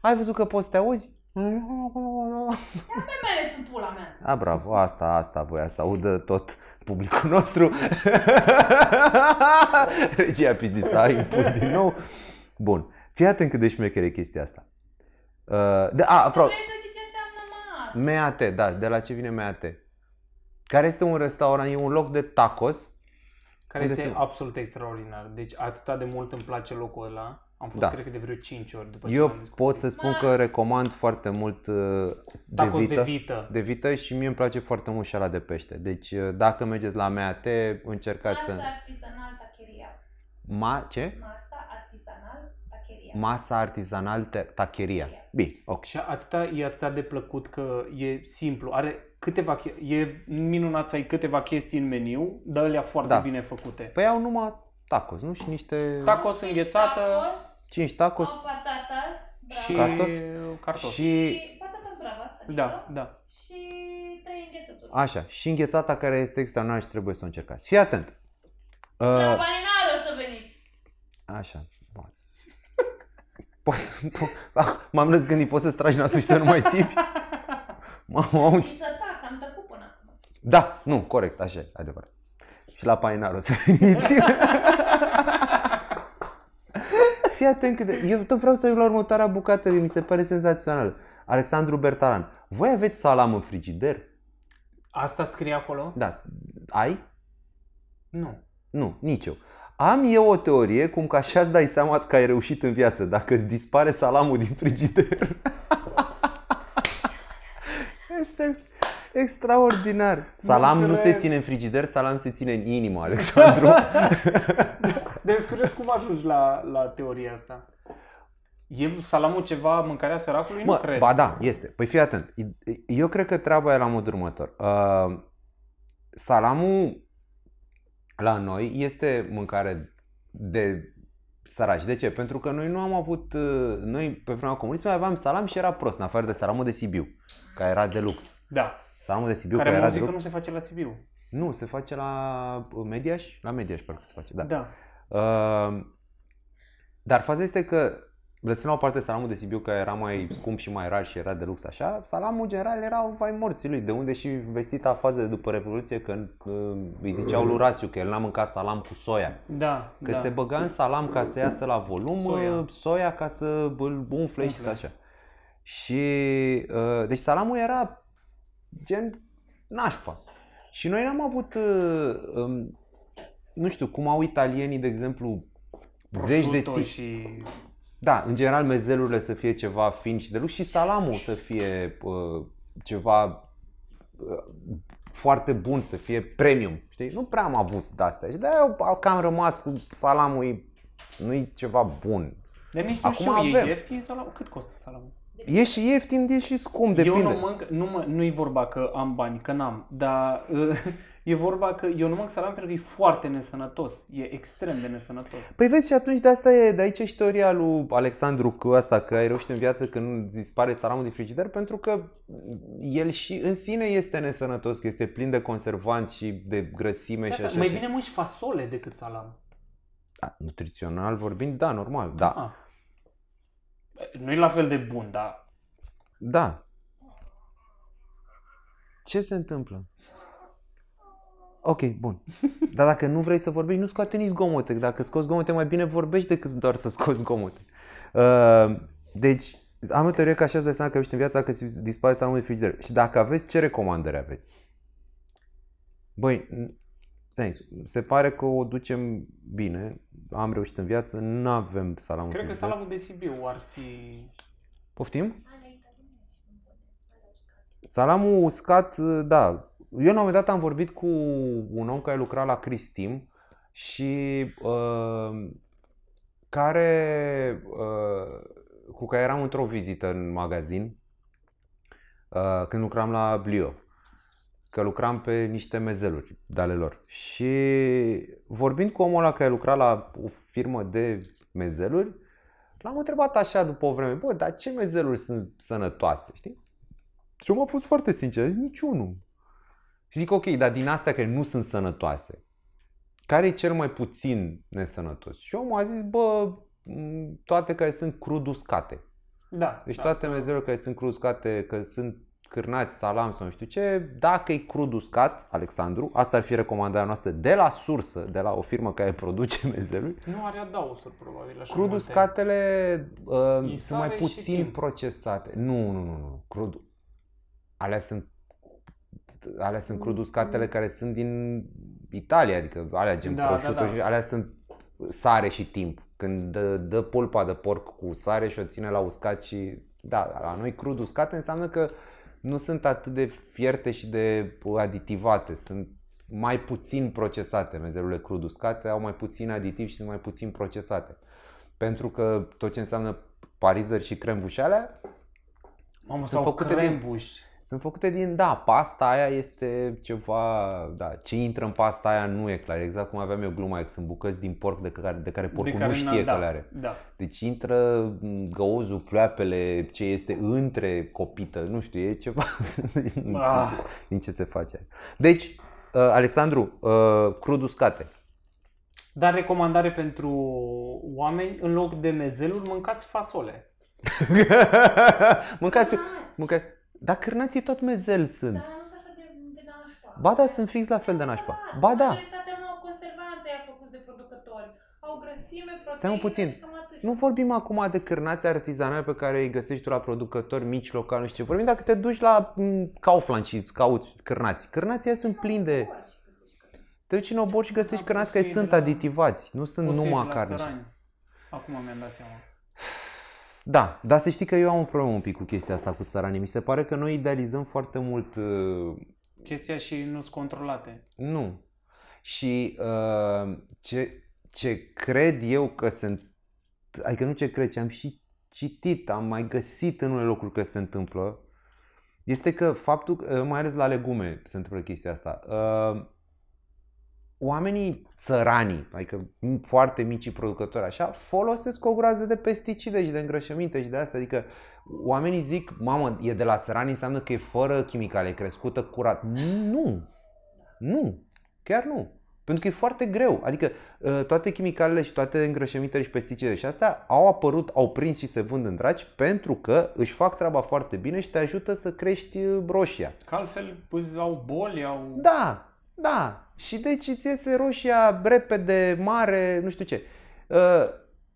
Ai văzut că poți să te auzi? Ia pe mele în pula mea. A, bravo, asta, asta voia să audă tot publicul nostru. Regia Pizdița a impus din nou. Bun, fii atent cât de e chestia asta. Uh, de, da, a, aproape. MAT, da, de la ce vine MAT. Care este un restaurant, e un loc de tacos. Care este se... absolut extraordinar. Deci atâta de mult îmi place locul ăla. Am fost, da. cred că, de vreo 5 ori după ce Eu pot să spun că recomand foarte mult uh, de vită, de vită. De vită și mie îmi place foarte mult și ala de pește. Deci uh, dacă mergeți la MAT, încercați să... Asta ar fi Ma... Ce? Masa masa artizanal tacheria. Bine, ok. Și atâta, e atât de plăcut că e simplu. Are câteva, e minunat să ai câteva chestii în meniu, dar alea foarte da. bine făcute. Păi au numai tacos, nu? Și niște... Tacos înghețată. Tacos, 5 tacos. patatas și cartofi. Cartof. Și... patatas bravas. Adică. Da, da. Și trei Așa, și înghețata care este extraordinară și trebuie să o încercați. Fii atent. La uh... paninară o să veniți. Așa. Poți, po, ah, m-am răzgândit, poți să-ți tragi nasul și să nu mai țipi? Mamă, au... Ești tătac, da, am tăcut până acum. Da, nu, corect, așa e, adevărat. Și la painar o să veniți. Fii atent cât de... Eu tot vreau să ajung la următoarea bucată, mi se pare senzațional. Alexandru Bertalan, voi aveți salam în frigider? Asta scrie acolo? Da. Ai? Nu. Nu, nici eu. Am eu o teorie cum că așa îți dai seama că ai reușit în viață, dacă îți dispare salamul din frigider. este extraordinar. Salam nu, se ține în frigider, salam se ține în inimă, Alexandru. deci curios cum ajungi la, la teoria asta? E salamul ceva mâncarea săracului? Mă, nu cred. Ba da, este. Păi fii atent. Eu cred că treaba e la modul următor. Uh, salamul la noi este mâncare de săraci. De ce? Pentru că noi nu am avut, uh, noi pe vremea comunismului aveam salam și era prost, în afară de salamul de Sibiu, care era de lux. Da. Salamul de Sibiu care, care era de lux. că nu se face la Sibiu. Nu, se face la uh, Mediaș, la Mediaș parcă se face, da. da. Uh, dar faza este că lăsând la o parte salamul de Sibiu, că era mai scump și mai rar și era de lux așa, salamul general era vai morții lui, de unde și vestita fază de după Revoluție, când uh, îi ziceau lui Rațiu că el n-a mâncat salam cu soia. Da, Că da. se băga în salam ca să iasă la volum, soia, soia ca să îl umfle și așa. Și, uh, deci salamul era gen nașpa. Și noi n-am avut, uh, um, nu știu, cum au italienii, de exemplu, zeci de tipi. Și da, în general mezelurile să fie ceva fin și de lux și salamul să fie uh, ceva uh, foarte bun, să fie premium. Știi? Nu prea am avut de-astea și de-aia am rămas cu salamul, nu e ceva bun. De mi nu Acum eu, avem. e ieftin salamul? Cât costă salamul? E și ieftin, e și scump, depinde. Eu nu mănc, nu mă, nu-i vorba că am bani, că n-am, dar uh, E vorba că eu nu mănânc salam pentru că e foarte nesănătos. E extrem de nesănătos. Păi vezi și atunci de asta e, de aici e istoria lui Alexandru cu asta, că ai reușit în viață că nu dispare salamul din frigider, pentru că el și în sine este nesănătos, că este plin de conservanți și de grăsime de și așa. Mai bine mânci fasole decât salam. Da, nutrițional vorbind, da, normal, da. Ah. Nu e la fel de bun, da. Da. Ce se întâmplă? Ok, bun. Dar dacă nu vrei să vorbești, nu scoate nici zgomote. Dacă scoți zgomote, mai bine vorbești decât doar să scoți zgomote. Uh, deci, am o teorie că așa îți dai seama că ești în viața că dispare sau în frigider. Și dacă aveți, ce recomandări aveți? Băi, sens, se pare că o ducem bine, am reușit în viață, nu avem salamul Cred că salamul de Sibiu ar fi... Poftim? Salamul uscat, da, eu la un moment dat am vorbit cu un om care lucra la Cristim și uh, care, uh, cu care eram într-o vizită în magazin uh, când lucram la Blio. Că lucram pe niște mezeluri de ale lor. Și vorbind cu omul ăla care lucra la o firmă de mezeluri, l-am întrebat așa după o vreme, bă, dar ce mezeluri sunt sănătoase, știi? Și omul a fost foarte sincer, a zis niciunul. Și zic, ok, dar din astea care nu sunt sănătoase, care e cel mai puțin nesănătos? Și omul a zis, bă, toate care sunt crud uscate. Da. Deci da, toate da. mezerele care sunt crud uscate, că sunt cârnați, salam sau nu știu ce, dacă e crud uscat, Alexandru, asta ar fi recomandarea noastră de la sursă, de la o firmă care produce mezelul. Nu are adaosuri, probabil. Așa crud uscatele uh, sunt mai puțin procesate. Nu, nu, nu. nu. Crud... Alea sunt alea sunt mm, cruduscatele mm. care sunt din Italia, adică alea gen da, da, prosciutto, da, Și alea sunt sare și timp. Când dă, dă pulpa de porc cu sare și o ține la uscat și da, la noi crud uscate înseamnă că nu sunt atât de fierte și de aditivate, sunt mai puțin procesate. Mezelurile crud uscate au mai puțin aditiv și sunt mai puțin procesate. Pentru că tot ce înseamnă parizări și crembușele, Mamă, sunt făcute crembuși sunt făcute din, da, pasta aia este ceva, da, ce intră în pasta aia nu e clar. Exact cum aveam eu gluma, că sunt bucăți din porc de care, de care porcul de care nu știe da, că le are. Da. Deci intră găuzul, pleoapele, ce este între copită, nu știu, e ceva ah. din ce se face. Deci, uh, Alexandru, uh, crud uscate. Dar recomandare pentru oameni, în loc de mezeluri, mâncați fasole. mâncați, mâncați, dar cârnații tot mezel sunt. Dar nu sunt așa de, de nașpa. Ba da, sunt fix la fel de nașpa. Da, ba da. Majoritatea nu au conservanțe aia făcut de producători. Au grăsime, proteine Stai un puțin. nu vorbim acum de cârnați artizanale pe care îi găsești tu la producători mici, locali, nu știu ce. Vorbim dacă te duci la mm, Kaufland și cauți cârnați. Cârnații sunt plini de... Te duci în obor și da, găsești cârnați care sunt la... aditivați, nu sunt numai carne. Acum mi-am dat seama. Da, dar să știi că eu am un problem un pic cu chestia asta cu țăranii. Mi se pare că noi idealizăm foarte mult... Uh... Chestia și nu sunt controlate. Nu. Și uh, ce, ce cred eu că sunt... Adică nu ce cred, ce am și citit, am mai găsit în unele locuri că se întâmplă, este că faptul, uh, mai ales la legume se întâmplă chestia asta. Uh, oamenii țăranii, adică foarte mici producători așa, folosesc o groază de pesticide și de îngrășăminte și de asta. Adică oamenii zic, mamă, e de la țărani, înseamnă că e fără chimicale, e crescută curat. Nu! Nu! Chiar nu! Pentru că e foarte greu. Adică ă, toate chimicalele și toate îngrășămintele și pesticidele și astea au apărut, au prins și se vând în dragi pentru că își fac treaba foarte bine și te ajută să crești broșia. Ă, că altfel păi, au boli, au... Da, da, și deci îți iese roșia repede, mare, nu știu ce. Uh, ă,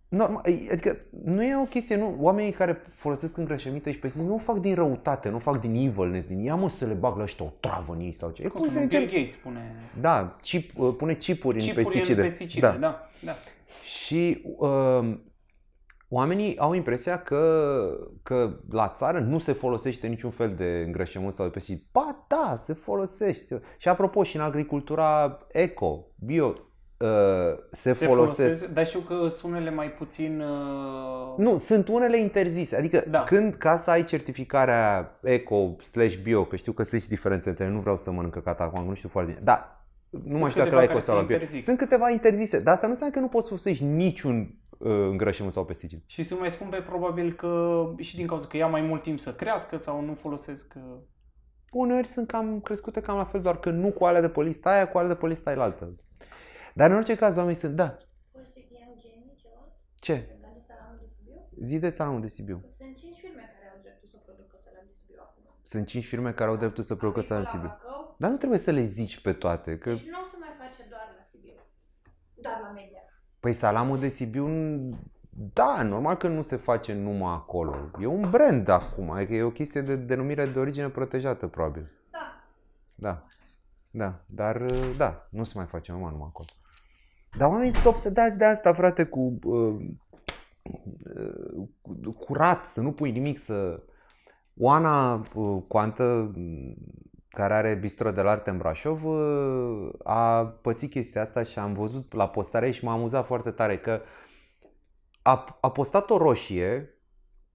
normal, adică nu e o chestie, nu, oamenii care folosesc îngrășămintă și pe sine nu fac din răutate, nu fac din evilness, din ia mă să le bag la ăștia o travă în ei sau ce. E cum se Bill Gates pune... Da, chip, pune chipuri, chipuri în pesticide. În pesticide da. da. da. Și uh, oamenii au impresia că, că la țară nu se folosește niciun fel de îngrășământ sau de pesticid. Ba da, se folosește. Și apropo, și în agricultura eco, bio, uh, se, se folosesc. folosesc. Dar știu că sunt unele mai puțin... Uh, nu, sunt unele interzise. Adică da. când, ca să ai certificarea eco slash bio, că știu că sunt și diferențe între ele, nu vreau să mănânc căcat acum, nu știu foarte bine. Da, nu mai știu dacă la eco sau la bio. Sunt câteva interzise, dar asta nu înseamnă că nu poți folosești niciun Uh, îngrășământ sau pesticid. Și sunt mai scumpe probabil că și din cauza că ia mai mult timp să crească sau nu folosesc uh, uneori sunt cam crescute cam la fel, doar că nu cu alea de pe lista aia, cu alea de pe lista aia Dar în orice caz, oamenii sunt, da. Ce? Zi de salamul de Sibiu. Sunt cinci firme care au dreptul să producă salam de Sibiu acum. Sunt cinci firme care au dreptul să producă salam de păi, Sibiu. Dar nu trebuie să le zici pe toate. Că... Deci nu o să mai face doar la Sibiu. Doar la media. Păi salamul de Sibiu, da, normal că nu se face numai acolo. E un brand acum, adică e o chestie de denumire de origine protejată, probabil. Da. Da. Da, dar da, nu se mai face numai numai acolo. Dar oamenii sunt obsedați de asta, frate, cu uh, uh, curat, să nu pui nimic, să... Oana uh, Coantă care are bistro de la arte în Brașov, ă, a pățit chestia asta și am văzut la postare și m-a amuzat foarte tare că a, a postat o roșie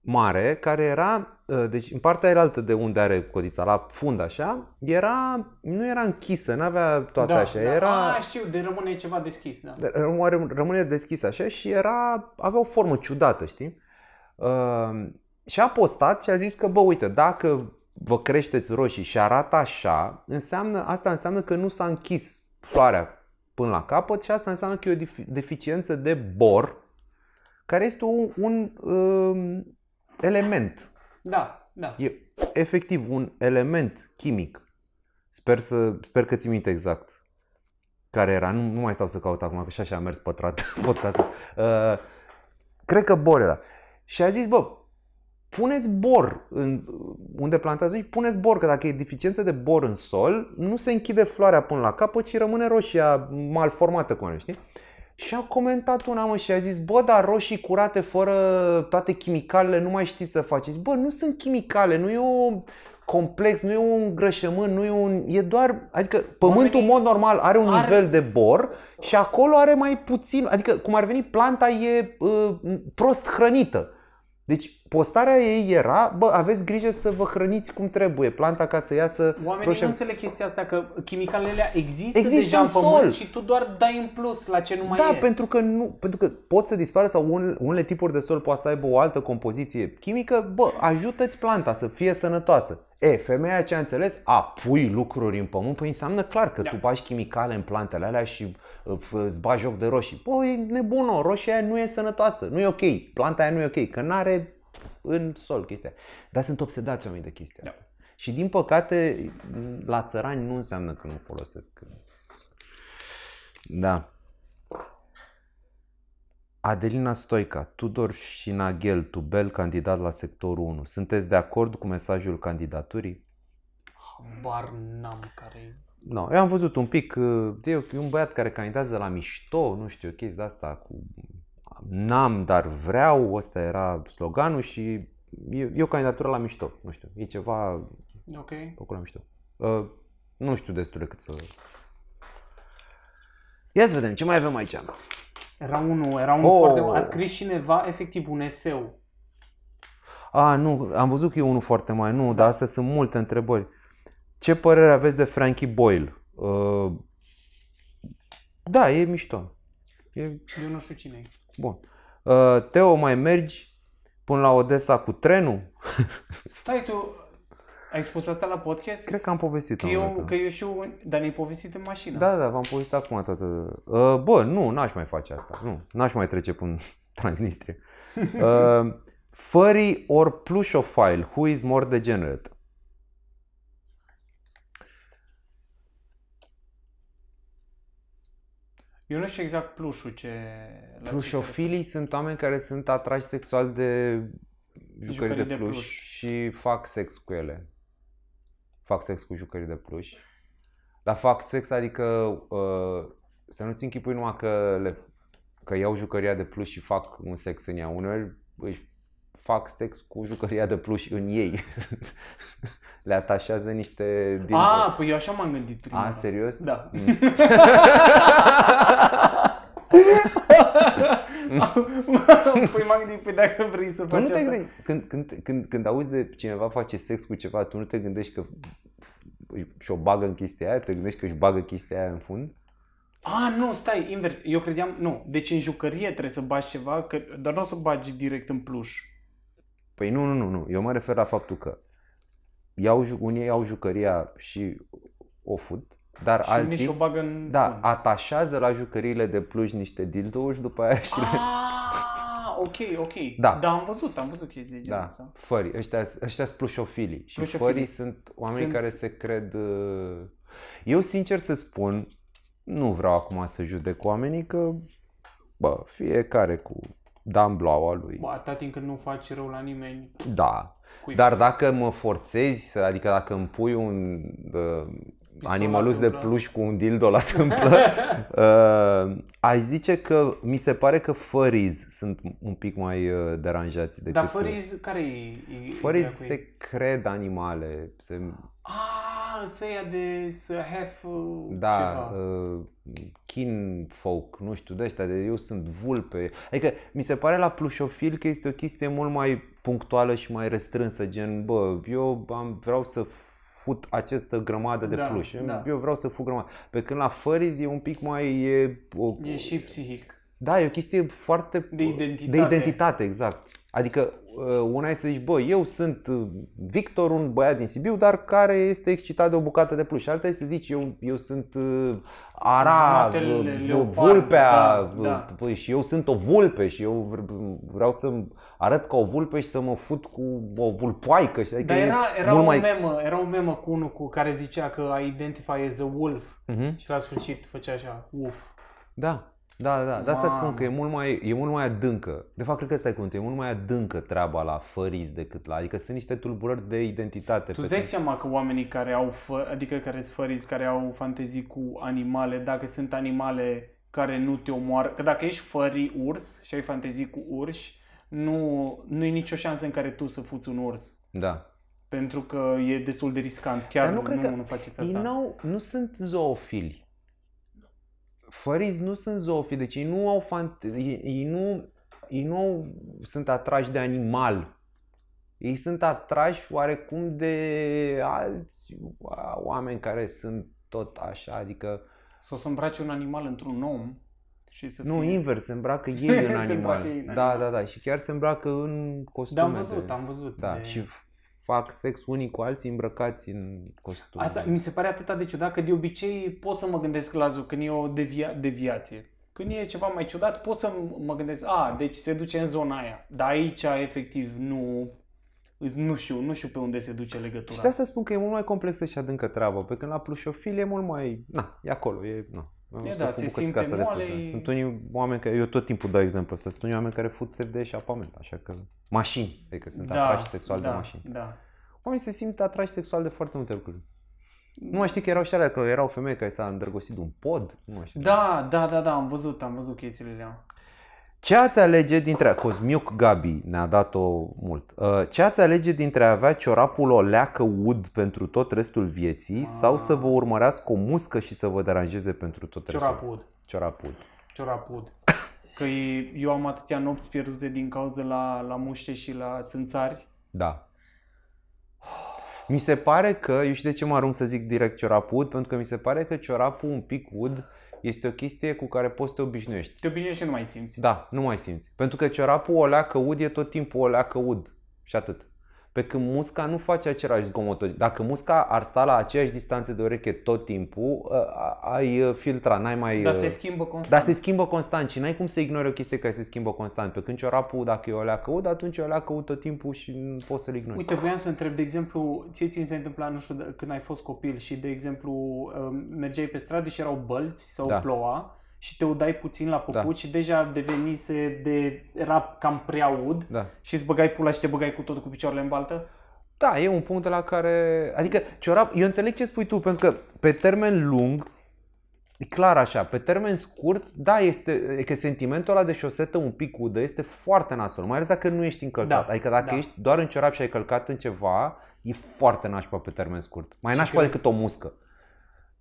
mare care era, ă, deci în partea elaltă de unde are codița, la fund așa, era, nu era închisă, nu avea toate da, așa, da. era... A, știu, de rămâne ceva deschis, da. Rămâne, rămâne deschis așa și era, avea o formă ciudată, știi? Uh, și a postat și a zis că, bă, uite, dacă vă creșteți roșii și arată așa, înseamnă, asta înseamnă că nu s-a închis floarea până la capăt și asta înseamnă că e o deficiență de bor, care este un, un um, element. Da, da. E efectiv un element chimic. Sper, să, sper că ți minte exact care era. Nu, nu mai stau să caut acum, că și așa a mers pătrat podcastul. Uh, cred că bor era. Și a zis, bă, puneți bor în, unde plantați vici, puneți bor, că dacă e deficiență de bor în sol, nu se închide floarea până la capăt, ci rămâne roșia malformată, cum nu știi? Și a comentat una, mă, și a zis, bă, dar roșii curate fără toate chimicalele nu mai știți să faceți. Bă, nu sunt chimicale, nu e o complex, nu e un grășământ, nu e un... E doar... Adică pământul, în mod normal, are un are... nivel de bor și acolo are mai puțin... Adică, cum ar veni, planta e uh, prost hrănită. Deci postarea ei era, bă, aveți grijă să vă hrăniți cum trebuie, planta ca să iasă Oamenii roșie. nu înțeleg chestia asta, că chimicalele există, există deja în pământ sol. și tu doar dai în plus la ce nu mai da, e. Da, pentru că, nu, pentru că pot să dispară sau un, unele tipuri de sol poate să aibă o altă compoziție chimică, bă, ajută-ți planta să fie sănătoasă. E, femeia ce a înțeles, a, pui lucruri în pământ, păi înseamnă clar că da. tu bași chimicale în plantele alea și îți bagi joc de roșii. Păi, nebună, roșia aia nu e sănătoasă, nu e ok, planta aia nu e ok, că nu are în sol chestia Dar sunt obsedați oamenii de chestia da. Și din păcate, la țărani nu înseamnă că nu folosesc. Da. Adelina Stoica, Tudor și Naghel, Tubel, candidat la sectorul 1. Sunteți de acord cu mesajul candidaturii? Habar n-am care no, da, eu am văzut un pic, uh, e un băiat care candidează la mișto, nu știu, chestia asta cu n-am, dar vreau, ăsta era sloganul și e, o candidatură la mișto, nu știu, e ceva ok, făcut la mișto. Uh, nu știu destul de cât să... Ia să vedem, ce mai avem aici? Era unul, era unul oh. foarte... A scris cineva efectiv un eseu. A, nu, am văzut că e unul foarte mare, nu, dar da. astea sunt multe întrebări. Ce părere aveți de Frankie Boyle? Uh, da, e mișto. E... Eu nu știu cine e. Bun. Uh, Teo, mai mergi până la Odessa cu trenul? Stai tu, ai spus asta la podcast? Cred că am povestit că eu, că eu eu, dar ne-ai povestit în mașină. Da, da, v-am povestit acum toată. Uh, bă, nu, n-aș mai face asta. Nu, n-aș mai trece până Transnistrie. Uh, furry or plushofile, who is more degenerate? Eu nu știu exact plușul ce... Plușofilii ce sunt oameni care sunt atrași sexual de jucării de, de pluș, pluș și fac sex cu ele. Fac sex cu jucării de pluș. Dar fac sex adică uh, să nu-ți închipui numai că, le, că iau jucăria de pluș și fac un sex în ea. Uneori își fac sex cu jucăria de pluș în ei. le atașează niște Din... Ah, păi eu așa m-am gândit prima. A, serios? Da. Mm. păi m-am gândit, păi dacă vrei să tu faci nu te asta. Gândești, când, când, când, când auzi de cineva face sex cu ceva, tu nu te gândești că și-o bagă în chestia aia? Te gândești că își bagă chestia aia în fund? A, nu, stai, invers. Eu credeam, nu, deci în jucărie trebuie să bagi ceva, că, dar nu o să bagi direct în pluș. Păi nu, nu, nu, nu. Eu mă refer la faptul că iau, unii iau jucăria și o fut, dar și alții o bagă în... da, atașează la jucăriile de pluș niște dildouri și după aia și le... Ah, ok, ok. Da. da, am văzut, am văzut chestii de da. asta. Fări, ăștia, ăștia sunt plușofilii. Și plușofilii. fării sunt oameni sunt... care se cred... Uh, eu sincer să spun, nu vreau acum să judec oamenii că, bă, fiecare cu Blaua lui. Bă, atâta timp când nu faci rău la nimeni. Da, cuib. Dar dacă mă forțezi, adică dacă îmi pui un uh, animalus de pluș cu un dildo la tâmplă, uh, aș zice că mi se pare că furries sunt un pic mai uh, deranjați decât Dar furries care e? Furries se cred animale. Se... Ah ăsăia de să have uh, da, ceva. Uh, kin folk, nu știu, de ăștia, de eu sunt vulpe. Adică mi se pare la plușofil că este o chestie mult mai punctuală și mai restrânsă, gen, bă, eu am, vreau să fut această grămadă de da, pluș. Da. Eu vreau să fut grămadă. Pe când la Făriz e un pic mai... E, o, e și psihic. Da, e o chestie foarte... De identitate. De identitate, exact. Adică Uh, una e să zici, bă, eu sunt uh, Victor, un băiat din Sibiu, dar care este excitat de o bucată de pluș. Alta e să zici, eu, eu sunt uh, ara, o vulpea da, da. Păi, și eu sunt o vulpe și eu vreau să arăt ca o vulpe și să mă fut cu o vulpoaică. Și adică Dar era, era, un mai... memă, era un memă cu unul cu care zicea că identify as a wolf uh-huh. și la sfârșit făcea așa, uf. Da, da, da, da. De asta spun că e mult, mai, e mult mai adâncă. De fapt, cred că ăsta e E mult mai adâncă treaba la făriz decât la... Adică sunt niște tulburări de identitate. Tu dai seama că oamenii care au, fă, adică care sunt fărizi, care au fantezii cu animale, dacă sunt animale care nu te omoară, că dacă ești fări urs și ai fantezii cu urși, nu, nu e nicio șansă în care tu să fuți un urs. Da. Pentru că e destul de riscant. Chiar Dar nu, nu, cred că nu faceți asta. Ei nu sunt zoofili fărizi nu sunt zoofili, deci ei nu au fant- ei, ei, nu, ei nu au, sunt atrași de animal. Ei sunt atrași oarecum de alți oameni care sunt tot așa, adică... s-o să îmbraci un animal într-un om și să Nu, fie... invers, se îmbracă ei în animal. Da, da, da, și chiar se îmbracă în costume. Da, am văzut, de... am văzut. Da, de... și fac sex unii cu alții îmbrăcați în costum. Asta mi se pare atât de ciudat că de obicei pot să mă gândesc la zul când e o devia- deviație. Când e ceva mai ciudat, pot să mă gândesc, a, deci se duce în zona aia. Dar aici, efectiv, nu nu știu, nu știu pe unde se duce legătura. Și de asta spun că e mult mai complexă și adâncă treaba, pe când la plușofil e mult mai, na, e acolo, e, na, da, se simte moale. Sunt unii oameni care, eu tot timpul dau exemplu ăsta, sunt unii oameni care fut țevi de eșapament, așa că mașini, adică sunt da, atrași sexual da, de mașini. Da. Oamenii se simt atrași sexual de foarte multe lucruri. Mm. Nu, știi că erau și alea, că erau femei care s-a îndrăgostit de un pod? Nu știu. Da, da, da, da, am văzut, am văzut chestiile alea. Ce ați alege dintre... Cosmiuc Gabi ne-a dat-o mult. Uh, ce ați alege dintre a avea ciorapul o leacă ud pentru tot restul vieții a. Ah. sau să vă urmărească o muscă și să vă deranjeze pentru tot restul? Ciorapul ud. Ciorapul ud. Ciorapul ud. Că eu am atâtea nopți pierdute din cauza la, la muște și la țânțari. Da. Mi se pare că, eu știu de ce mă arunc să zic direct ciorapul ud, pentru că mi se pare că ciorapul un pic ud este o chestie cu care poți să te obișnuiești. Te obișnuiești și nu mai simți. Da, nu mai simți. Pentru că ciorapul o leacă ud e tot timpul o leacă ud. Și atât. Pe când musca nu face același zgomot. Dacă musca ar sta la aceeași distanță de ureche tot timpul, ă, ai ă, filtra, n-ai mai... Dar ă, se schimbă constant. Dar se schimbă constant și n-ai cum să ignori o chestie care se schimbă constant. Pe când ciorapul, dacă e o leacă ud, atunci e o leacă ud tot timpul și nu poți să-l ignori. Uite, voiam să întreb, de exemplu, ție ți se întâmpla, nu știu, când ai fost copil și, de exemplu, mergeai pe stradă și erau bălți sau da. ploua și te udai puțin la popuci da. și deja devenise de, era cam prea ud da. și îți băgai pula și te băgai cu totul cu picioarele în baltă? Da, e un punct de la care... Adică, Ciorap, eu înțeleg ce spui tu, pentru că pe termen lung, e clar așa, pe termen scurt, da, este e că sentimentul ăla de șosetă un pic udă este foarte nasol, mai ales dacă nu ești încălcat. Da. Adică dacă da. ești doar în ciorap și ai călcat în ceva, e foarte nașpa pe termen scurt. Mai nașpa că... decât o muscă.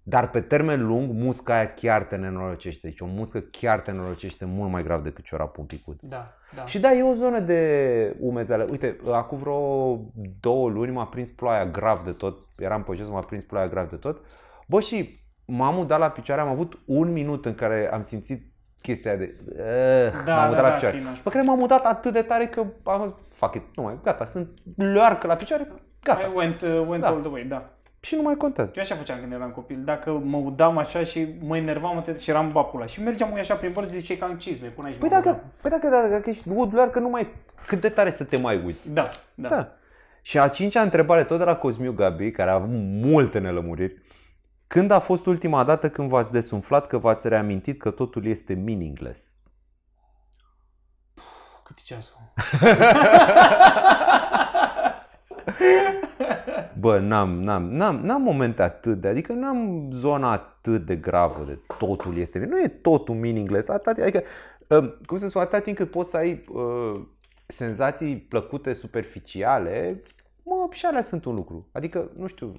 Dar pe termen lung, musca aia chiar te nenorocește. Deci o muscă chiar te nenorocește mult mai grav decât ciorapul picut. Da, da. Și da, e o zonă de umezeală. Uite, acum vreo două luni m-a prins ploaia grav de tot. Eram pe jos, m-a prins ploaia grav de tot. Bă, și m-am udat la picioare, am avut un minut în care am simțit chestia de da, m-am mutat da, la da, picioare. Da, pe m-am mutat atât de tare că am zis, fuck it, nu mai, gata, sunt learcă la picioare, gata. I went, uh, went da. all the way, da și nu mai contează. Eu așa făceam când eram copil. Dacă mă udam așa și mă enervam atât și eram bapula. Și mergeam așa prin părți, ziceai că am cizme, până aici. Păi dacă, păi dacă, dacă, dacă ești modular, că nu mai cât de tare să te mai uiți. Da, da. da. Și a cincea întrebare, tot de la Cosmiu Gabi, care a avut multe nelămuriri. Când a fost ultima dată când v-ați desumflat că v-ați reamintit că totul este meaningless? Cât e ceasul? Bă, n-am, n-am, n-am, n-am momente atât de, adică n-am zona atât de gravă de totul este, nu e totul meaningless, atât, adică, um, cum să spun, atât timp cât poți să ai uh, senzații plăcute, superficiale, mă, și alea sunt un lucru. Adică, nu știu,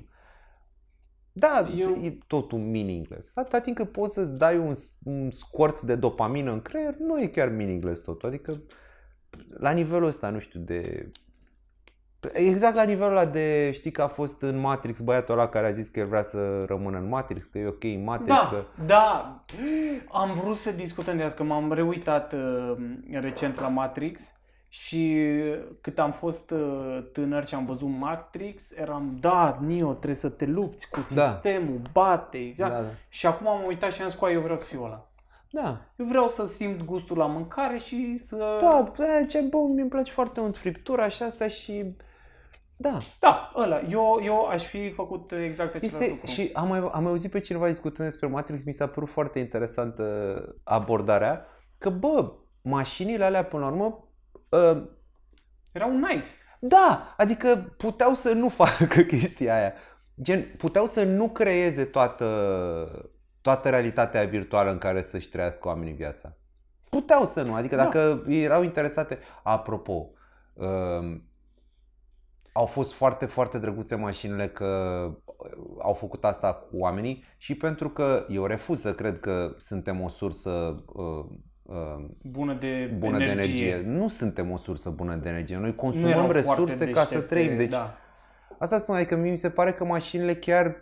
da, Eu... e totul meaningless. Atâta timp cât poți să-ți dai un, un scort de dopamină în creier, nu e chiar meaningless totul. Adică, la nivelul ăsta, nu știu, de Exact la nivelul ăla de, știi că a fost în Matrix băiatul ăla care a zis că el vrea să rămână în Matrix, că e ok în Matrix. Da, că... da. Am vrut să discutăm de asta, că m-am reuitat uh, recent la Matrix și cât am fost uh, tânăr și am văzut Matrix, eram, da, Neo, trebuie să te lupți cu da. sistemul, da. bate, exact. Da, da. Și acum am uitat și am zis, eu vreau să fiu ăla. Da. Eu vreau să simt gustul la mâncare și să... Da, da ce bun, mi-mi place foarte mult friptura și asta și da. Da, ăla. Eu, eu aș fi făcut exact același este, lucru. Și am, mai, am auzit pe cineva discutând despre Matrix, mi s-a părut foarte interesantă abordarea, că bă, mașinile alea până la urmă uh, erau nice. Da, adică puteau să nu facă chestia aia. Gen, puteau să nu creeze toată, toată realitatea virtuală în care să-și trăiască oamenii viața. Puteau să nu, adică da. dacă erau interesate. Apropo, uh, au fost foarte, foarte drăguțe mașinile că uh, au făcut asta cu oamenii și pentru că eu refuz să cred că suntem o sursă uh, uh, bună de, bună energie. de energie. Nu suntem o sursă bună de energie. Noi consumăm resurse ca să trăim. Deci, da. Asta spun, adică mi se pare că mașinile chiar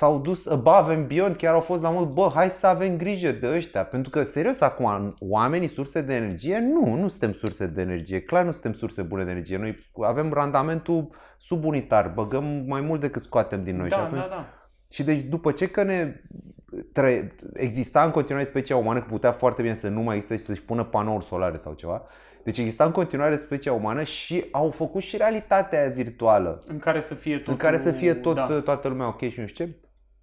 s-au dus uh, above and beyond, chiar au fost la mult, bă, hai să avem grijă de ăștia, pentru că, serios, acum, oamenii surse de energie, nu, nu suntem surse de energie, clar nu suntem surse bune de energie, noi avem randamentul subunitar, băgăm mai mult decât scoatem din noi. Da, și atunci... da, da. Și deci după ce că ne tre- exista în continuare specia umană, că putea foarte bine să nu mai existe și să-și pună panouri solare sau ceva, deci exista în continuare specia umană și au făcut și realitatea virtuală. În care să fie tot. În care să fie tot, da. toată lumea ok și nu știu ce.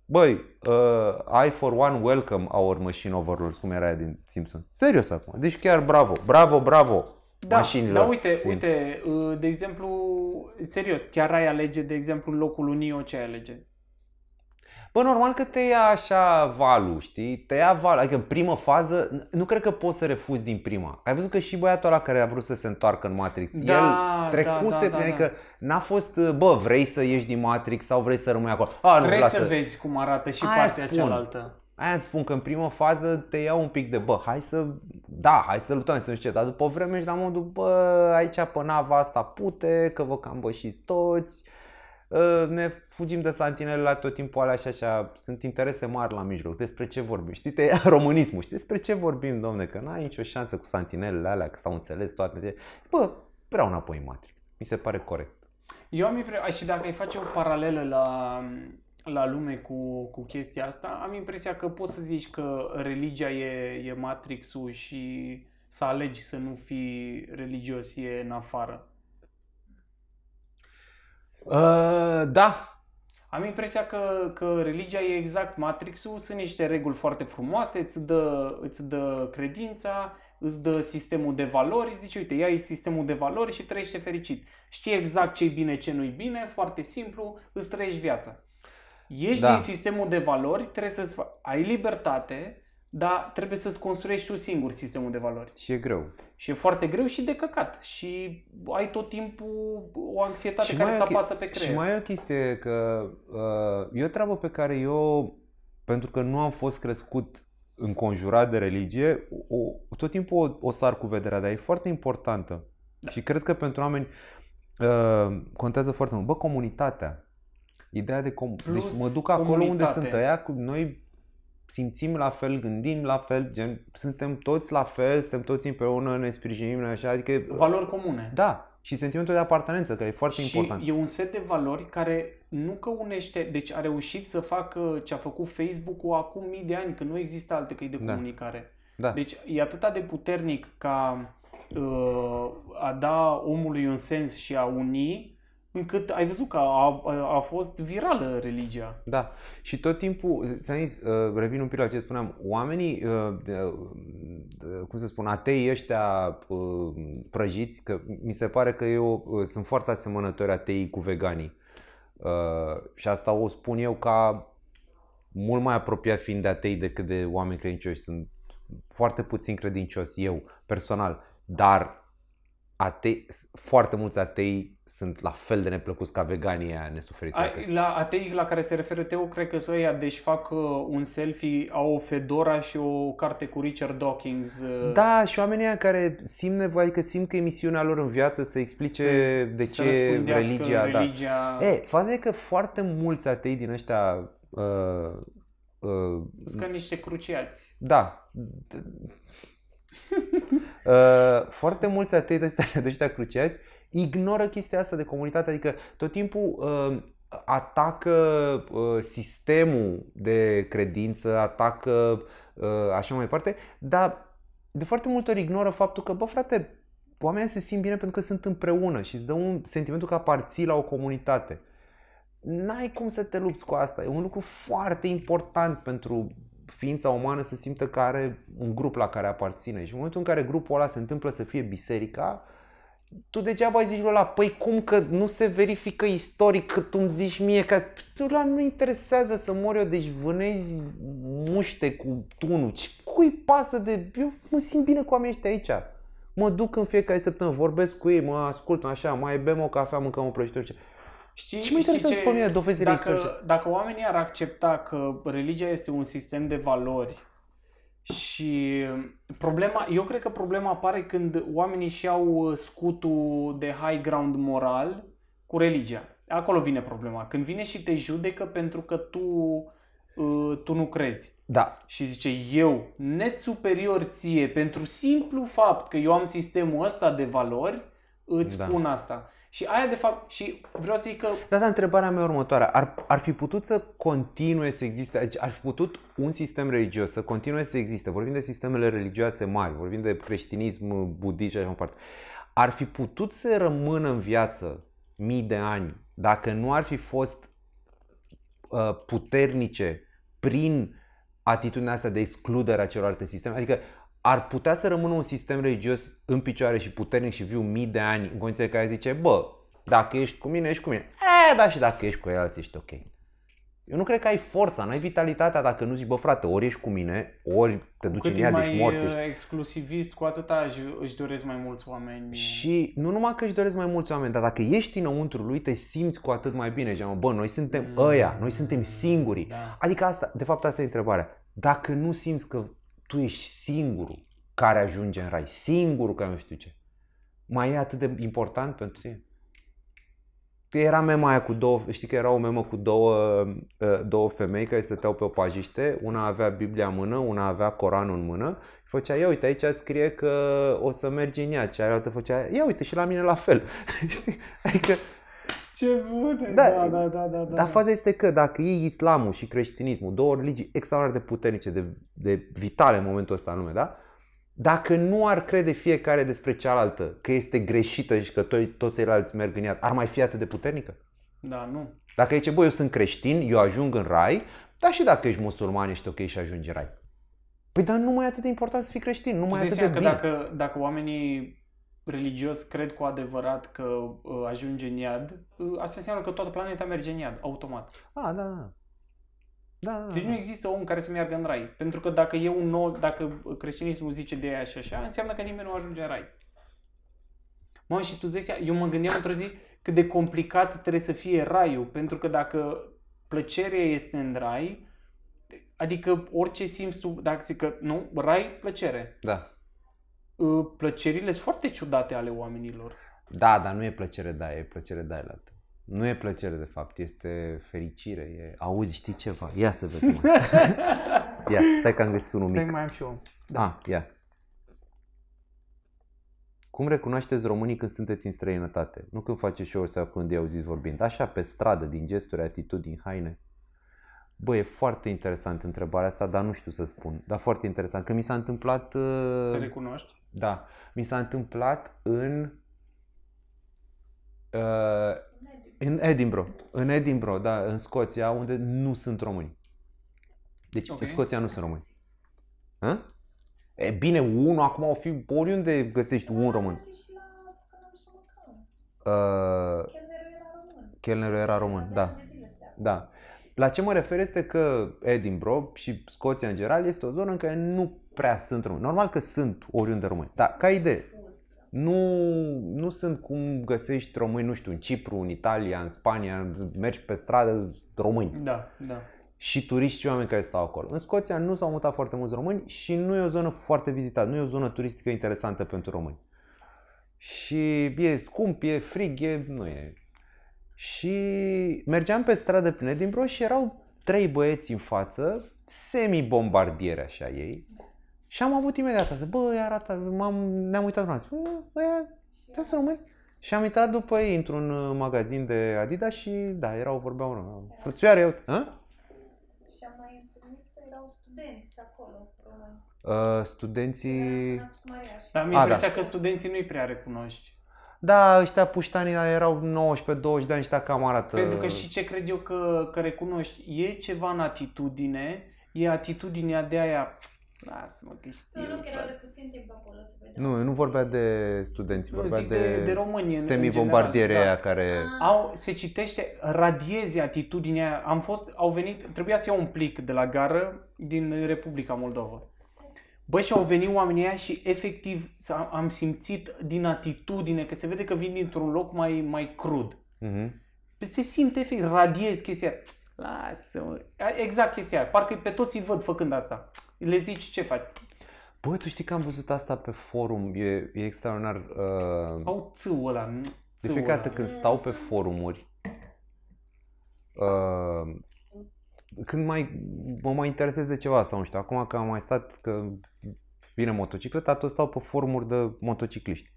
Băi, uh, I for one welcome our machine overlords, cum era din Simpsons. Serios acum. Deci chiar bravo, bravo, bravo da, mașinilor. Da, uite, fiind. uite, uh, de exemplu, serios, chiar ai alege, de exemplu, locul unii, ce ai alege? Bă, normal că te ia așa valul, știi? Te ia valul. Adică în primă fază, nu cred că poți să refuzi din prima. Ai văzut că și băiatul ăla care a vrut să se întoarcă în Matrix, da, el da, da, trecuse, da, da, da, adică da. n-a fost, bă, vrei să ieși din Matrix sau vrei să rămâi acolo? A, nu, Trebuie lasă. să vezi cum arată și Aia partea spun. cealaltă. Aia îți spun că în prima fază te iau un pic de bă, hai să, da, hai să luptăm, să nu știu dar după vreme ești la modul, bă, aici pe nava asta pute, că vă cam bășiți toți, Ă, ne fugim de santinele la tot timpul alea și așa, sunt interese mari la mijloc, despre ce vorbim, știi, te ia românismul, știi, despre ce vorbim, domne, că n-ai nicio șansă cu santinelele alea, că s-au înțeles toate, bă, vreau înapoi în Matrix, mi se pare corect. Eu am impresia, și dacă ai face o paralelă la, la lume cu, cu chestia asta, am impresia că poți să zici că religia e, e Matrix-ul și să alegi să nu fii religios e în afară. Uh, da, am impresia că, că religia e exact matrixul, sunt niște reguli foarte frumoase, îți dă, îți dă credința, îți dă sistemul de valori, zici uite, ia sistemul de valori și trăiește fericit. Știi exact ce e bine, ce nu-i bine, foarte simplu, îți trăiești viața. Ești da. din sistemul de valori, trebuie să ai libertate, dar trebuie să-ți construiești tu singur sistemul de valori. Și e greu. Și e foarte greu și de căcat. Și ai tot timpul o anxietate și care îți apasă pe creier. Și mai e o chestie că uh, e o treabă pe care eu, pentru că nu am fost crescut înconjurat de religie, o, tot timpul o, o sar cu vederea, dar e foarte importantă. Da. Și cred că pentru oameni uh, contează foarte mult. Bă, comunitatea. Ideea de com- deci Plus deci mă duc acolo comunitate. unde sunt Aia, noi simțim la fel, gândim la fel, gen, suntem toți la fel, suntem toți împreună, ne sprijinim, așa, adică... Valori comune. Da, și sentimentul de apartenență, care e foarte și important. e un set de valori care nu că unește, deci a reușit să facă ce a făcut Facebook-ul acum mii de ani, că nu există alte căi de da. comunicare. Da. da. Deci e atât de puternic ca uh, a da omului un sens și a uni, încât ai văzut că a, a, a fost virală religia. Da. Și tot timpul, ți-am zis, uh, revin un pic la ce spuneam, oamenii, uh, uh, cum să spun, atei ăștia prăjiți, că mi se pare că eu sunt foarte asemănători atei cu veganii. Și asta o spun eu ca mult mai apropiat fiind de atei decât de oameni credincioși. Sunt foarte puțin credincios eu, personal. Dar atei, foarte mulți atei sunt la fel de neplăcuți ca veganii aia nesuferiți. A, la atei la care se referă Teo, cred că să ia, deci fac uh, un selfie, au o fedora și o carte cu Richard Dawkins. Uh. Da, și oamenii care simt nevoie, că adică simt că e misiunea lor în viață să explice să, de ce să religia. religia... Da. E, faza e că foarte mulți atei din ăștia uh, uh, sunt ca niște cruciați. Da. Uh, foarte mulți ateiți de ăștia cruciați ignoră chestia asta de comunitate, adică tot timpul uh, atacă uh, sistemul de credință, atacă așa mai departe, dar de foarte multe ori ignoră faptul că, bă frate, oamenii se simt bine pentru că sunt împreună și îți dă un sentimentul că aparții la o comunitate. N-ai cum să te lupți cu asta. E un lucru foarte important pentru ființa umană să simtă că are un grup la care aparține. Și în momentul în care grupul ăla se întâmplă să fie biserica, tu degeaba zici lui ăla, păi cum că nu se verifică istoric că tu îmi zici mie că tu păi, la nu interesează să mor eu, deci vânezi muște cu tunuci. Cui pasă de... Eu mă simt bine cu oamenii ăștia aici. Mă duc în fiecare săptămână, vorbesc cu ei, mă ascult așa, mai bem o cafea, mâncăm o prăjitură. Știi, și mă interesează ce, pe mine dovezile dacă, istorice. Dacă oamenii ar accepta că religia este un sistem de valori și problema, eu cred că problema apare când oamenii și au uh, scutul de high ground moral cu religia. Acolo vine problema. Când vine și te judecă pentru că tu, uh, tu nu crezi. Da. Și zice eu, net superior ție, pentru simplu fapt că eu am sistemul ăsta de valori, îți da. spun asta. Și aia de fapt, și vreau să zic că... Da, da, întrebarea mea următoare. Ar, ar fi putut să continue să existe, adică ar fi putut un sistem religios să continue să existe, vorbim de sistemele religioase mari, vorbim de creștinism, budism și așa mai parte. ar fi putut să rămână în viață mii de ani dacă nu ar fi fost uh, puternice prin atitudinea asta de excludere a celorlalte sisteme? Adică ar putea să rămână un sistem religios în picioare și puternic și viu mii de ani în condiții care zice, bă, dacă ești cu mine, ești cu mine. E, eh, da, și dacă ești cu el, ești ok. Eu nu cred că ai forța, n-ai vitalitatea dacă nu zici, bă frate, ori ești cu mine, ori te duci în ea, deci mort. Ești... Uh, exclusivist, cu atâta își, își doresc mai mulți oameni. Și nu numai că își doresc mai mulți oameni, dar dacă ești înăuntru lui, te simți cu atât mai bine. Geamă, bă, noi suntem mm. ăia, noi suntem singurii. Da. Adică asta, de fapt asta e întrebarea. Dacă nu simți că tu ești singurul care ajunge în rai, singurul care nu știu ce. Mai e atât de important pentru tine? Că era mema aia cu două, știi că era o memă cu două, ă, două femei care stăteau pe o pajiște, una avea Biblia în mână, una avea Coranul în mână și făcea, ia uite, aici scrie că o să mergi în ea, cealaltă făcea, ia uite și la mine la fel. adică ce bun! Da, da, da, da, da, Dar faza este că dacă e islamul și creștinismul, două religii extraordinar de puternice, de, de vitale în momentul ăsta în lume, da? Dacă nu ar crede fiecare despre cealaltă că este greșită și că to- toți ceilalți merg în ea, ar mai fi atât de puternică? Da, nu. Dacă zice, băi, eu sunt creștin, eu ajung în rai, dar și dacă ești musulman, ești ok și ajungi în rai. Păi dar nu mai e atât de important să fii creștin, nu mai e atât de bine. dacă, dacă oamenii religios cred cu adevărat că ă, ajunge în iad, ă, asta înseamnă că toată planeta merge în iad, automat. A, da, da. Da. da, da deci da. nu există om care să meargă în rai. Pentru că dacă e un nou, dacă creștinismul zice de aia și așa, înseamnă că nimeni nu ajunge în rai. Mă, și tu zici, eu mă gândeam într-o zi cât de complicat trebuie să fie raiul, pentru că dacă plăcerea este în rai, adică orice simți tu, dacă zic că nu, rai, plăcere. Da plăcerile sunt foarte ciudate ale oamenilor. Da, dar nu e plăcere da, e plăcere da altă. Nu e plăcere, de fapt, este fericire. E... Auzi, știi ceva? Ia să vedem. ia, stai că am găsit unul mic. Stai, mai am și eu. Da. Ah, ia. Cum recunoașteți românii când sunteți în străinătate? Nu când faceți show sau când i-au zis vorbind. Așa, pe stradă, din gesturi, atitudini, haine. Bă, e foarte interesant întrebarea asta, dar nu știu să spun. Dar foarte interesant, că mi s-a întâmplat... Uh, să recunoști? Da. Mi s-a întâmplat în... Uh, în Edinburgh. În Edinburgh, da, în Scoția, unde nu sunt români. Deci okay. în Scoția nu sunt români. Hă? E bine, unul acum o fi oriunde găsești un român. Uh, Chelnerul era român, da. Da. La ce mă refer este că Edinburgh și Scoția în general este o zonă în care nu prea sunt români. Normal că sunt oriunde români, dar ca idee, nu, nu sunt cum găsești români, nu știu, în Cipru, în Italia, în Spania, mergi pe stradă români. Da, da. Și turiști și oameni care stau acolo. În Scoția nu s-au mutat foarte mulți români și nu e o zonă foarte vizitată, nu e o zonă turistică interesantă pentru români. Și e scump, e frig, e, nu e și mergeam pe stradă plină din bro și erau trei băieți în față, semi-bombardiere așa ei. Și am avut imediat asta, bă, arată, m-am, ne-am uitat la alții, bă, ce să rămâi? Și am intrat după ei într-un uh, magazin de Adidas și da, erau, vorbeau unul. Frățioare, eu, a? Și am mai întâlnit, erau studenți acolo, Uh, studenții... Da, am impresia da. că studenții nu-i prea recunoști. Da, ăștia puștanii erau 19-20 de ani și cam arată. Pentru uh, că și ce cred eu că, că recunoști, e ceva în atitudine, e atitudinea de aia Lasă-mă că știu. Nu, nu, că erau de puțin timp acolo să vedem. Nu, nu vorbea de studenți, vorbea de, de, de semibombardierea semibombardiere da. care... Ah. Au, se citește, radiezi atitudinea Am fost, au venit, trebuia să iau un plic de la gară din Republica Moldova. Bă, și au venit oamenii aia și efectiv am simțit din atitudine, că se vede că vin dintr-un loc mai, mai crud. Mm-hmm. Se simte efectiv, radiez chestia lasă Exact chestia aia. Parcă pe toți îi văd făcând asta. Le zici ce faci. Bă, tu știi că am văzut asta pe forum, e, e extraordinar. Uh... Au țâul ăla. Țâul de fiecare dată când stau pe forumuri, uh, când mai mă mai interesez de ceva sau nu știu, acum că am mai stat că vine motocicleta, tot stau pe forumuri de motocicliști.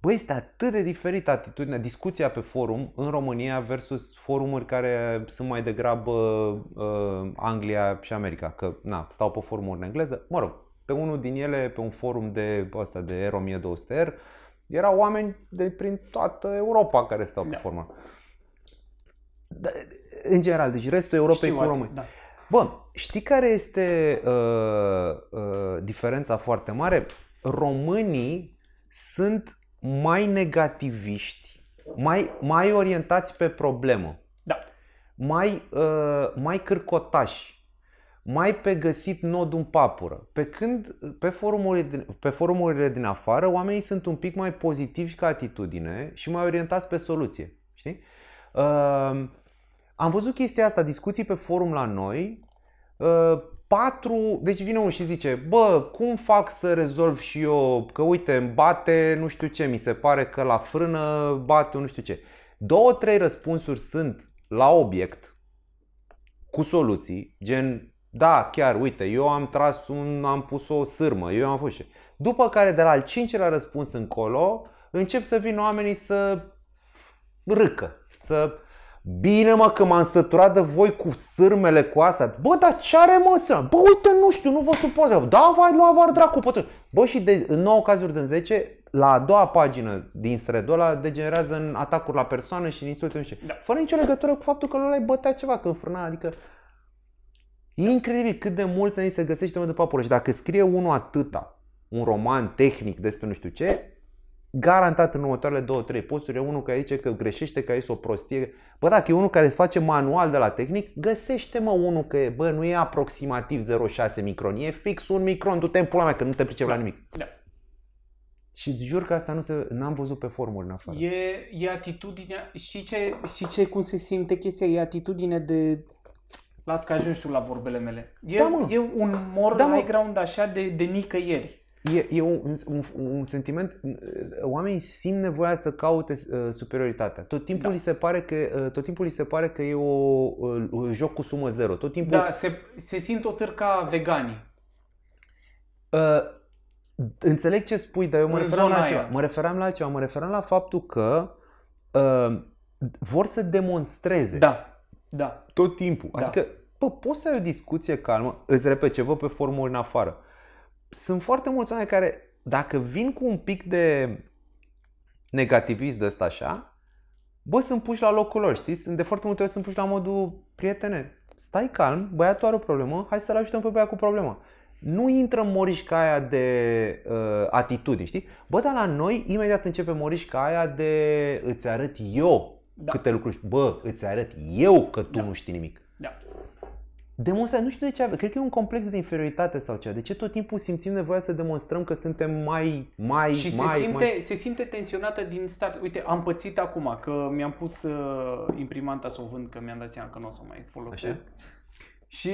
Băi, este atât de diferită atitudinea, discuția pe forum în România versus forumuri care sunt mai degrabă uh, Anglia și America, că na, stau pe forumuri în engleză. Mă rog, pe unul din ele, pe un forum de ăsta, de R 1200R, erau oameni de prin toată Europa care stau pe da. forma. Da, în general, deci restul Europei Știu, cu români. Da. Bun, știi care este uh, uh, diferența foarte mare? Românii sunt mai negativiști, mai, mai orientați pe problemă, da. mai, uh, mai cârcotași, mai pe găsit nodul în papură. Pe când pe forumurile, din, pe forumurile din afară, oamenii sunt un pic mai pozitivi ca atitudine și mai orientați pe soluție. Știi? Uh, am văzut chestia asta, discuții pe forum la noi, uh, patru, deci vine unul și zice, bă, cum fac să rezolv și eu, că uite, îmi bate nu știu ce, mi se pare că la frână bate nu știu ce. Două, trei răspunsuri sunt la obiect, cu soluții, gen, da, chiar, uite, eu am tras un, am pus o sârmă, eu am fost și. După care, de la al cincelea răspuns încolo, încep să vin oamenii să râcă, să Bine mă că m-am săturat de voi cu sârmele cu astea. Bă, dar ce are mă să? Bă, uite, nu știu, nu vă suport. Da, vai lua var dracu, pot, Bă, și de, în 9 cazuri din 10, la a doua pagină din thread ăla degenerează în atacuri la persoană și în insulte, nu știu. Da. Fără nicio legătură cu faptul că lui ai bătea ceva, când frâna, adică... E incredibil cât de mulți ani se găsește după apură. Și dacă scrie unul atâta, un roman tehnic despre nu știu ce, Garantat în următoarele 2-3 posturi e unul care zice că greșește, că aici o prostie. Bă, dacă e unul care îți face manual de la tehnic, găsește mă unul că e, bă, nu e aproximativ 0,6 micron, e fix un micron, du-te în pula mea că nu te pricep la nimic. Da. Și jur că asta nu se, n-am văzut pe formuri în afară. E, e atitudinea, și ce, Și ce, cum se simte chestia, e atitudine de Las că ajungi tu la vorbele mele. E, da, mă. e un mor da, mă. ground așa de, de nicăieri. E, e un, un, un sentiment, uh, oamenii simt nevoia să caute uh, superioritatea. Tot timpul, da. li se pare că, uh, tot timpul li se pare că e o uh, joc cu sumă zero. Tot timpul... Da, se, se simt o ca veganii. Uh, înțeleg ce spui, dar eu mă referam, la ceva. mă referam la ceva. Mă referam la faptul că uh, vor să demonstreze. Da, da. Tot timpul. Da. Adică, pă, poți să ai o discuție calmă, îți repet, ce pe formă în afară sunt foarte mulți oameni care, dacă vin cu un pic de negativism de ăsta așa, bă, sunt puși la locul lor, știi? De foarte multe ori sunt puși la modul, prietene, stai calm, băiatul are o problemă, hai să-l ajutăm pe băiat cu problema. Nu intră morișca aia de uh, atitudini, știi? Bă, dar la noi imediat începe morișca aia de îți arăt eu da. câte lucruri. Bă, îți arăt eu că tu da. nu știi nimic. Da demonstrează, nu știu de ce, cred că e un complex de inferioritate sau ceva. De ce tot timpul simțim nevoia să demonstrăm că suntem mai, mai, și mai, se simte, mai... se simte tensionată din start. Uite, am pățit acum că mi-am pus uh, imprimanta să o vând, că mi-am dat seama că nu o să o mai folosesc. Așa? Și,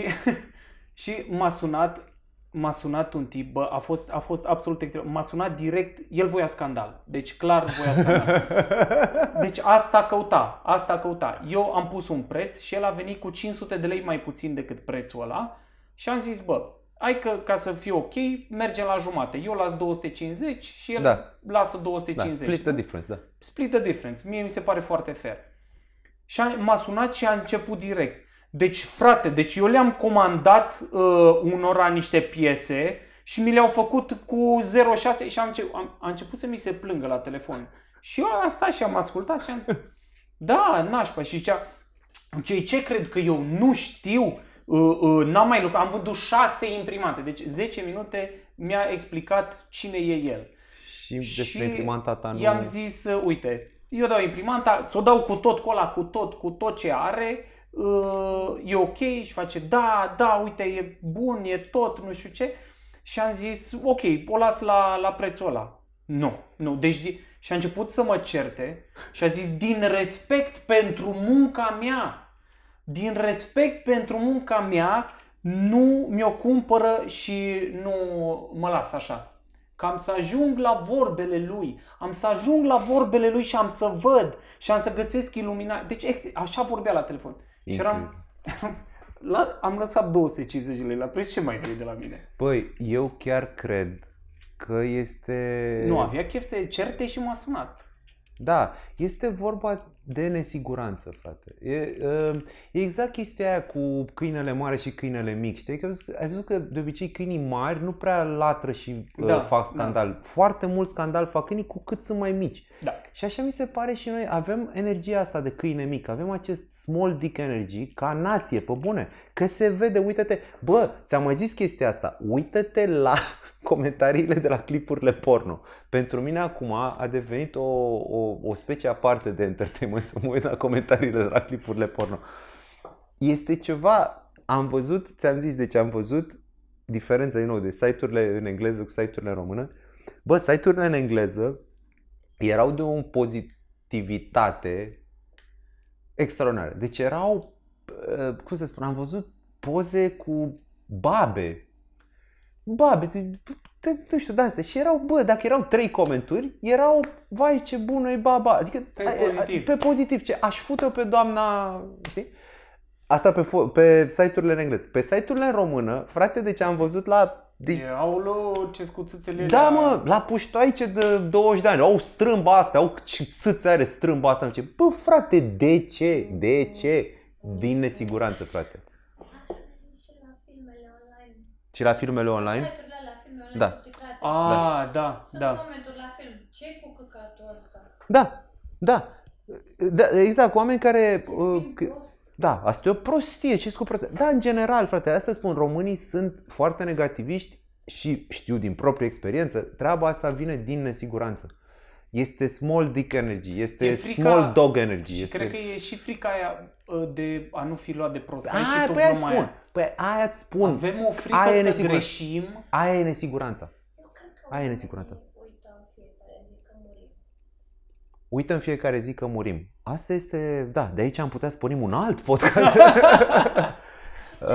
și m-a sunat m-a sunat un tip, bă, a fost, a fost absolut extrem. m-a sunat direct, el voia scandal, deci clar voia scandal. Deci asta căuta, asta căuta. Eu am pus un preț și el a venit cu 500 de lei mai puțin decât prețul ăla și am zis, bă, ai că ca să fie ok, mergem la jumate. Eu las 250 și el da. lasă 250. Da. Split the difference, da. Split the difference. Mie mi se pare foarte fair. Și a, m-a sunat și a început direct deci, frate, deci eu le-am comandat uh, unora niște piese și mi le-au făcut cu 06 și am, început, am, am început să mi se plângă la telefon. Și eu am stat și am ascultat și am zis, da, nașpa. Și zicea, cei ce cred că eu nu știu, uh, uh, n-am mai lucrat, am vândut șase imprimante. Deci 10 minute mi-a explicat cine e el. Și despre și imprimanta ta nu... i-am zis, uh, uite, eu dau imprimanta, ți-o dau cu tot, cu ăla, cu tot, cu tot ce are, Uh, e ok și face da, da, uite, e bun, e tot, nu știu ce. Și am zis, ok, o las la, la prețul ăla. Nu, nu. Deci, și a început să mă certe și a zis, din respect pentru munca mea, din respect pentru munca mea, nu mi-o cumpără și nu mă las așa. Că am să ajung la vorbele lui, am să ajung la vorbele lui și am să văd și am să găsesc iluminare. Deci ex- așa vorbea la telefon. Incredibil. Și eram, la, am lăsat 250 lei la preț, ce mai vrei de la mine? Păi, eu chiar cred că este... Nu, avea chef să certe și m-a sunat. Da, este vorba de nesiguranță, frate. E, ă, E exact chestia aia cu câinele mare și câinele mic, știi? Că ai văzut, ai văzut că de obicei câinii mari nu prea latră și uh, da, uh, fac da. scandal. Da. Foarte mult scandal fac câinii cu cât sunt mai mici. Da. Și așa mi se pare și noi avem energia asta de câine mic, avem acest small dick energy ca nație, pe bune. Că se vede, uite-te, bă, ți-am mai zis chestia asta, uite-te la comentariile de la clipurile porno. Pentru mine acum a devenit o, o, o specie aparte de entertainment să mă uit la comentariile de la clipurile porno este ceva, am văzut, ți-am zis de deci ce am văzut diferența din nou de site-urile în engleză cu site-urile în română. Bă, site-urile în engleză erau de o pozitivitate extraordinară. Deci erau, uh, cum să spun, am văzut poze cu babe. Babe, nu știu, da, Și erau, bă, dacă erau trei comenturi, erau, vai ce bună e baba. Adică, pe pozitiv. Pe pozitiv, ce aș fute pe doamna, știi? Asta pe, pe site-urile în engleză. Pe site-urile în română, frate, deci am văzut la deci... Au lu, ce scuțuțele Da, la... mă, la puștoaice de 20 de ani. Au strâmba asta, au ce țâți are strâmba asta. Ce? Bă, frate, de ce? De ce? Din nesiguranță, frate. Și la filmele online? La filmele online da. A, ah, da, da. Sunt da. la film. ce cu căcatul ăsta? Da, da. Da, exact, oameni care... Uh, da, asta e o prostie, ce cu prostie? Da, în general, frate, asta spun, românii sunt foarte negativiști și știu din proprie experiență, treaba asta vine din nesiguranță. Este small dick energy, este e frica, small dog energy. Și este... cred că e și frica aia ă, de a nu fi luat de prost. Aia, ah, și păi aia spun. Aia. Păi aia îți spun. Avem o frică aia să greșim. Aia e nesiguranța. Aia e nesiguranța uită în fiecare zi că murim. Asta este, da, de aici am putea să un alt podcast. uh,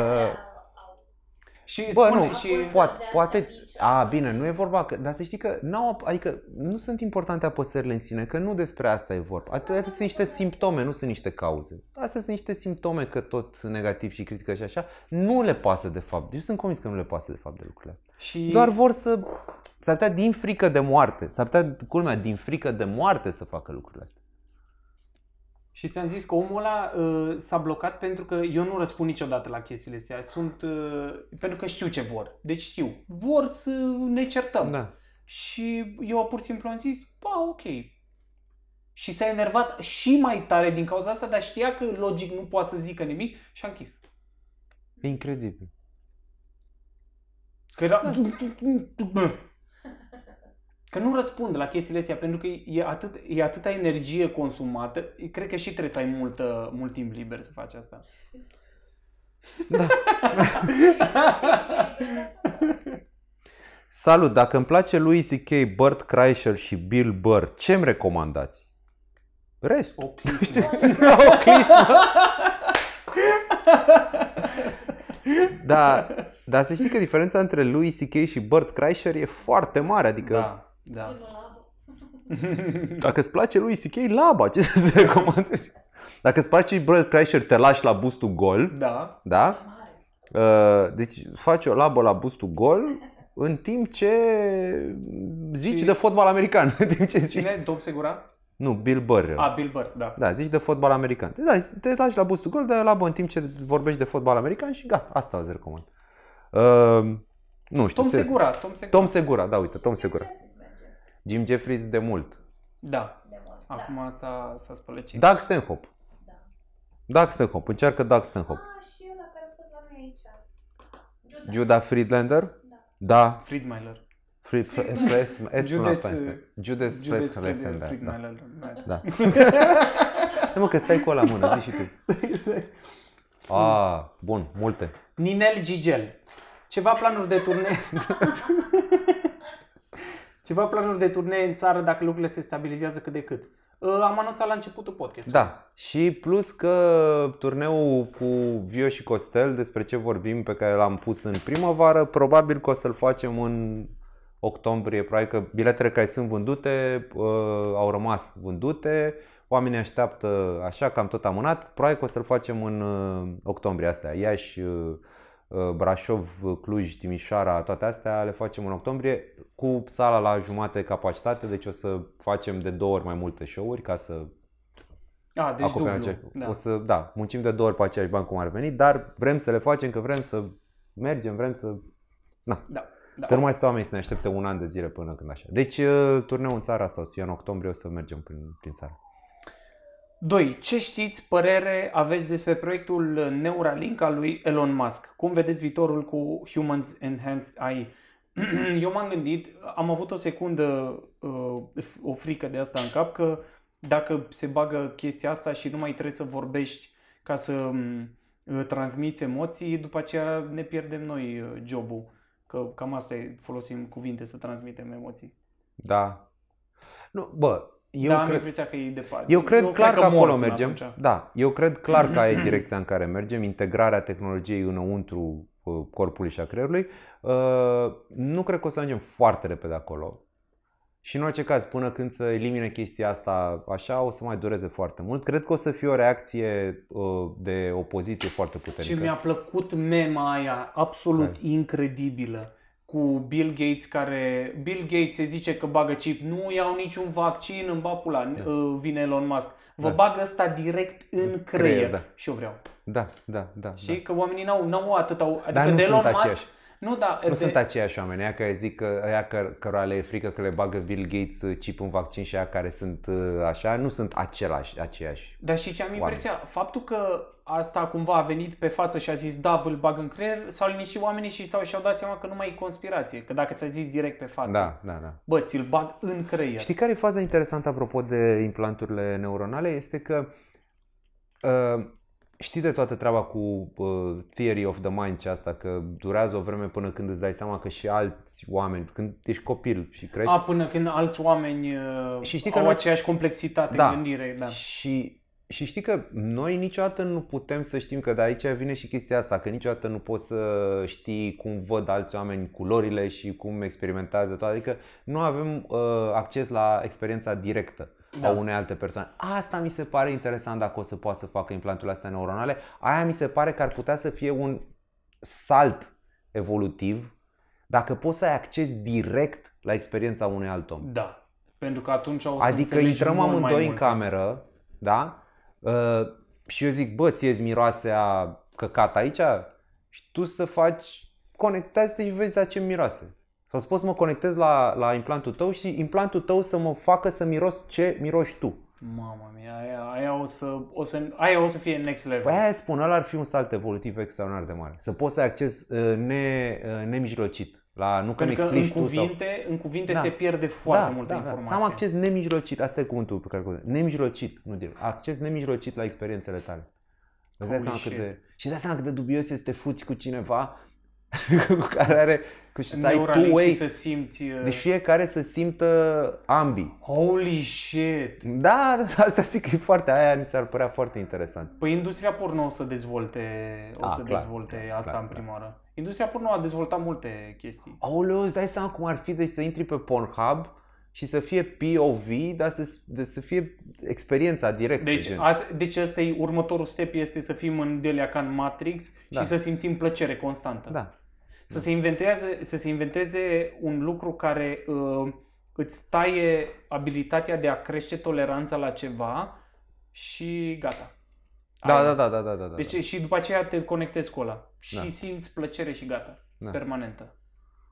și Bă, spune, nu, și... poate, poate a, bine, nu e vorba, că, dar să știi că n-au, adică, nu sunt importante apăsările în sine, că nu despre asta e vorba. Atât da, da, sunt da, niște simptome, nu sunt niște cauze. Astea sunt niște simptome că tot negativ și critică și așa, nu le pasă de fapt. Eu deci sunt convins că nu le pasă de fapt de lucrurile astea. Și... Doar vor să, s-ar putea din frică de moarte, s-ar putea, culmea, din frică de moarte să facă lucrurile astea. Și ți-am zis că omul ăla uh, s-a blocat pentru că eu nu răspund niciodată la chestiile astea. Sunt, uh, pentru că știu ce vor. Deci știu. Vor să ne certăm. Da. Și eu pur și simplu am zis, ba, ok. Și s-a enervat și mai tare din cauza asta, dar știa că logic nu poate să zică nimic și a închis. Incredibil. Că era... Da că nu răspund la chestiile astea pentru că e, atât, e atâta energie consumată. Cred că și trebuie să ai mult, mult timp liber să faci asta. Da. Salut! Dacă îmi place lui C.K., Burt Kreischer și Bill Burr, ce îmi recomandați? Rest. O clismă. o clismă. da, dar să știi că diferența între lui C.K. și Burt Kreischer e foarte mare, adică da. Da. Dacă îți place lui C.K., laba, ce să se recomandă? Dacă îți place Brad Crasher, te lași la bustul gol. Da. Da? Uh, deci faci o labă la bustul gol în timp ce zici și... de fotbal american. În timp ce zici... Cine? Dom Segura? Nu, Bill Burr. A, ah, Bill Burr, da. Da, zici de fotbal american. Da, te lași la bustul gol, de la în timp ce vorbești de fotbal american și gata, asta îți recomand. Uh, nu știu. Tom Segura, Tom Segura. Tom Segura, da, uite, Tom Segura. Jim Jeffries de mult. Da. De mult. Acum da. s-a, s-a spălăcit. Doug Stanhope. Da. Doug Stanhope. Încearcă Doug Stanhope. Ah, și ăla care a fost la noi aici. Judah, Judah Friedlander? Da. da. Friedmeiler. Fried, Judas, Judas, Friedlander. Da. da. Eh, nu eh, da. da. mă, că stai cu la mână, zici și tu. Ah, bun, multe. Ninel Gigel. Ceva planuri de turnee. Ceva planuri de turnee în țară dacă lucrurile se stabilizează cât de cât. Ă, am anunțat la începutul podcastului. Da. Și plus că turneul cu Vio și Costel, despre ce vorbim, pe care l-am pus în primăvară, probabil că o să-l facem în octombrie, probabil că biletele care sunt vândute ă, au rămas vândute, oamenii așteaptă așa că am tot amânat, probabil că o să-l facem în ă, octombrie astea. Iași, Uh, Brașov, Cluj, Timișoara, toate astea le facem în octombrie cu sala la jumate capacitate, deci o să facem de două ori mai multe show-uri ca să a, deci acoperim dublu. Da. O să, da, muncim de două ori pe aceiași bani cum ar veni, dar vrem să le facem, că vrem să mergem, vrem să... Na. Da. Da. Să nu mai stau oamenii să ne aștepte un an de zile până când așa. Deci uh, turneul în țara asta o să fie în octombrie, o să mergem prin, prin țară. 2. Ce știți, părere aveți despre proiectul Neuralink al lui Elon Musk? Cum vedeți viitorul cu Humans Enhanced AI? Eu m-am gândit, am avut o secundă uh, o frică de asta în cap că dacă se bagă chestia asta și nu mai trebuie să vorbești ca să uh, transmiți emoții, după aceea ne pierdem noi uh, jobul. Că cam asta e, folosim cuvinte să transmitem emoții. Da. Nu, bă, eu da, cred, am impresia că e departe. Eu cred eu clar cred că, că acolo mergem. Atunci. Da, eu cred clar că e mhm. direcția în care mergem, integrarea tehnologiei înăuntru uh, corpului și a creierului. Uh, nu cred că o să mergem foarte repede acolo. Și în orice caz, până când să elimine chestia asta așa, o să mai dureze foarte mult. Cred că o să fie o reacție uh, de opoziție foarte puternică. Ce mi-a plăcut mema aia, absolut Hai. incredibilă cu Bill Gates care... Bill Gates se zice că bagă chip, nu iau niciun vaccin în bapula, da. Uh, vine Elon Musk. Vă da. bagă asta direct în creier, creier da. și eu vreau. Da, da, da. Și da. că oamenii n-au, n-au atât Adică Dar nu de Elon sunt Musk, aceiași nu, da, nu de... sunt aceiași oameni, aia care zic că aia că, cărora le e frică că le bagă Bill Gates uh, chip în vaccin și aia care sunt uh, așa, nu sunt același, aceiași. Dar și ce am impresia, faptul că asta cumva a venit pe față și a zis da, vă-l bag în creier, s-au liniștit oamenii și s-au, și-au dat seama că nu mai e conspirație, că dacă ți-a zis direct pe față, da, da, da. bă, ți-l bag în creier. Știi care e faza interesantă apropo de implanturile neuronale? Este că uh, știi de toată treaba cu uh, theory of the mind și asta, că durează o vreme până când îți dai seama că și alți oameni, când ești copil și crești... A, până când alți oameni uh, și știi că au noi... aceeași complexitate da. gândire. Da. Și, și știi că noi niciodată nu putem să știm, că de aici vine și chestia asta, că niciodată nu poți să știi cum văd alți oameni culorile și cum experimentează toate, adică nu avem uh, acces la experiența directă da. a unei alte persoane. Asta mi se pare interesant dacă o să poată să facă implantul astea neuronale. Aia mi se pare că ar putea să fie un salt evolutiv dacă poți să ai acces direct la experiența unui alt om. Da. Pentru că atunci o să Adică intrăm amândoi în cameră, da? Uh, și eu zic, bă, ție miroase a căcat aici? Și tu să faci, conectează-te și vezi la ce miroase. Sau să pot să mă conectez la, la implantul tău și implantul tău să mă facă să miros ce miroși tu. Mama mia, aia, aia, o, să, o să, aia o să fie next level. Păi aia spun, ăla ar fi un salt evolutiv extraordinar de mare. Să poți să ai acces uh, ne, uh, nemijlocit. La, nu că adică în cuvinte, sau... în cuvinte da. se pierde foarte da, multă da, informație. Da. Să am acces nemijlocit, asta e cuvântul pe care îl Nemijlocit, nu direct. Acces nemijlocit la experiențele tale. Îți dai seama cât de... Și îți dai seama cât de dubios este fuți cu cineva cu care are că și să ai two way. să simți... Uh... Deci fiecare să simtă ambii. Holy shit! Da, asta zic că e foarte, aia mi s-ar părea foarte interesant. Păi industria porno o să dezvolte, o A, ah, să clar, dezvolte clar, asta clar, în prima oară. Industria porno a dezvoltat multe chestii. Aoleu, îți dai seama cum ar fi deci să intri pe Pornhub și să fie POV, dar să, să fie experiența directă. Deci, de Azi, deci ăsta e următorul step, este să fim în Delia ca în Matrix da. și să simțim plăcere constantă. Da. Să se inventeze, să se inventeze un lucru care uh, îți taie abilitatea de a crește toleranța la ceva și gata. Da, da, da, da, da, da, da. Deci și după aceea te conectezi cu ăla și da. simți plăcere și gata, da. permanentă.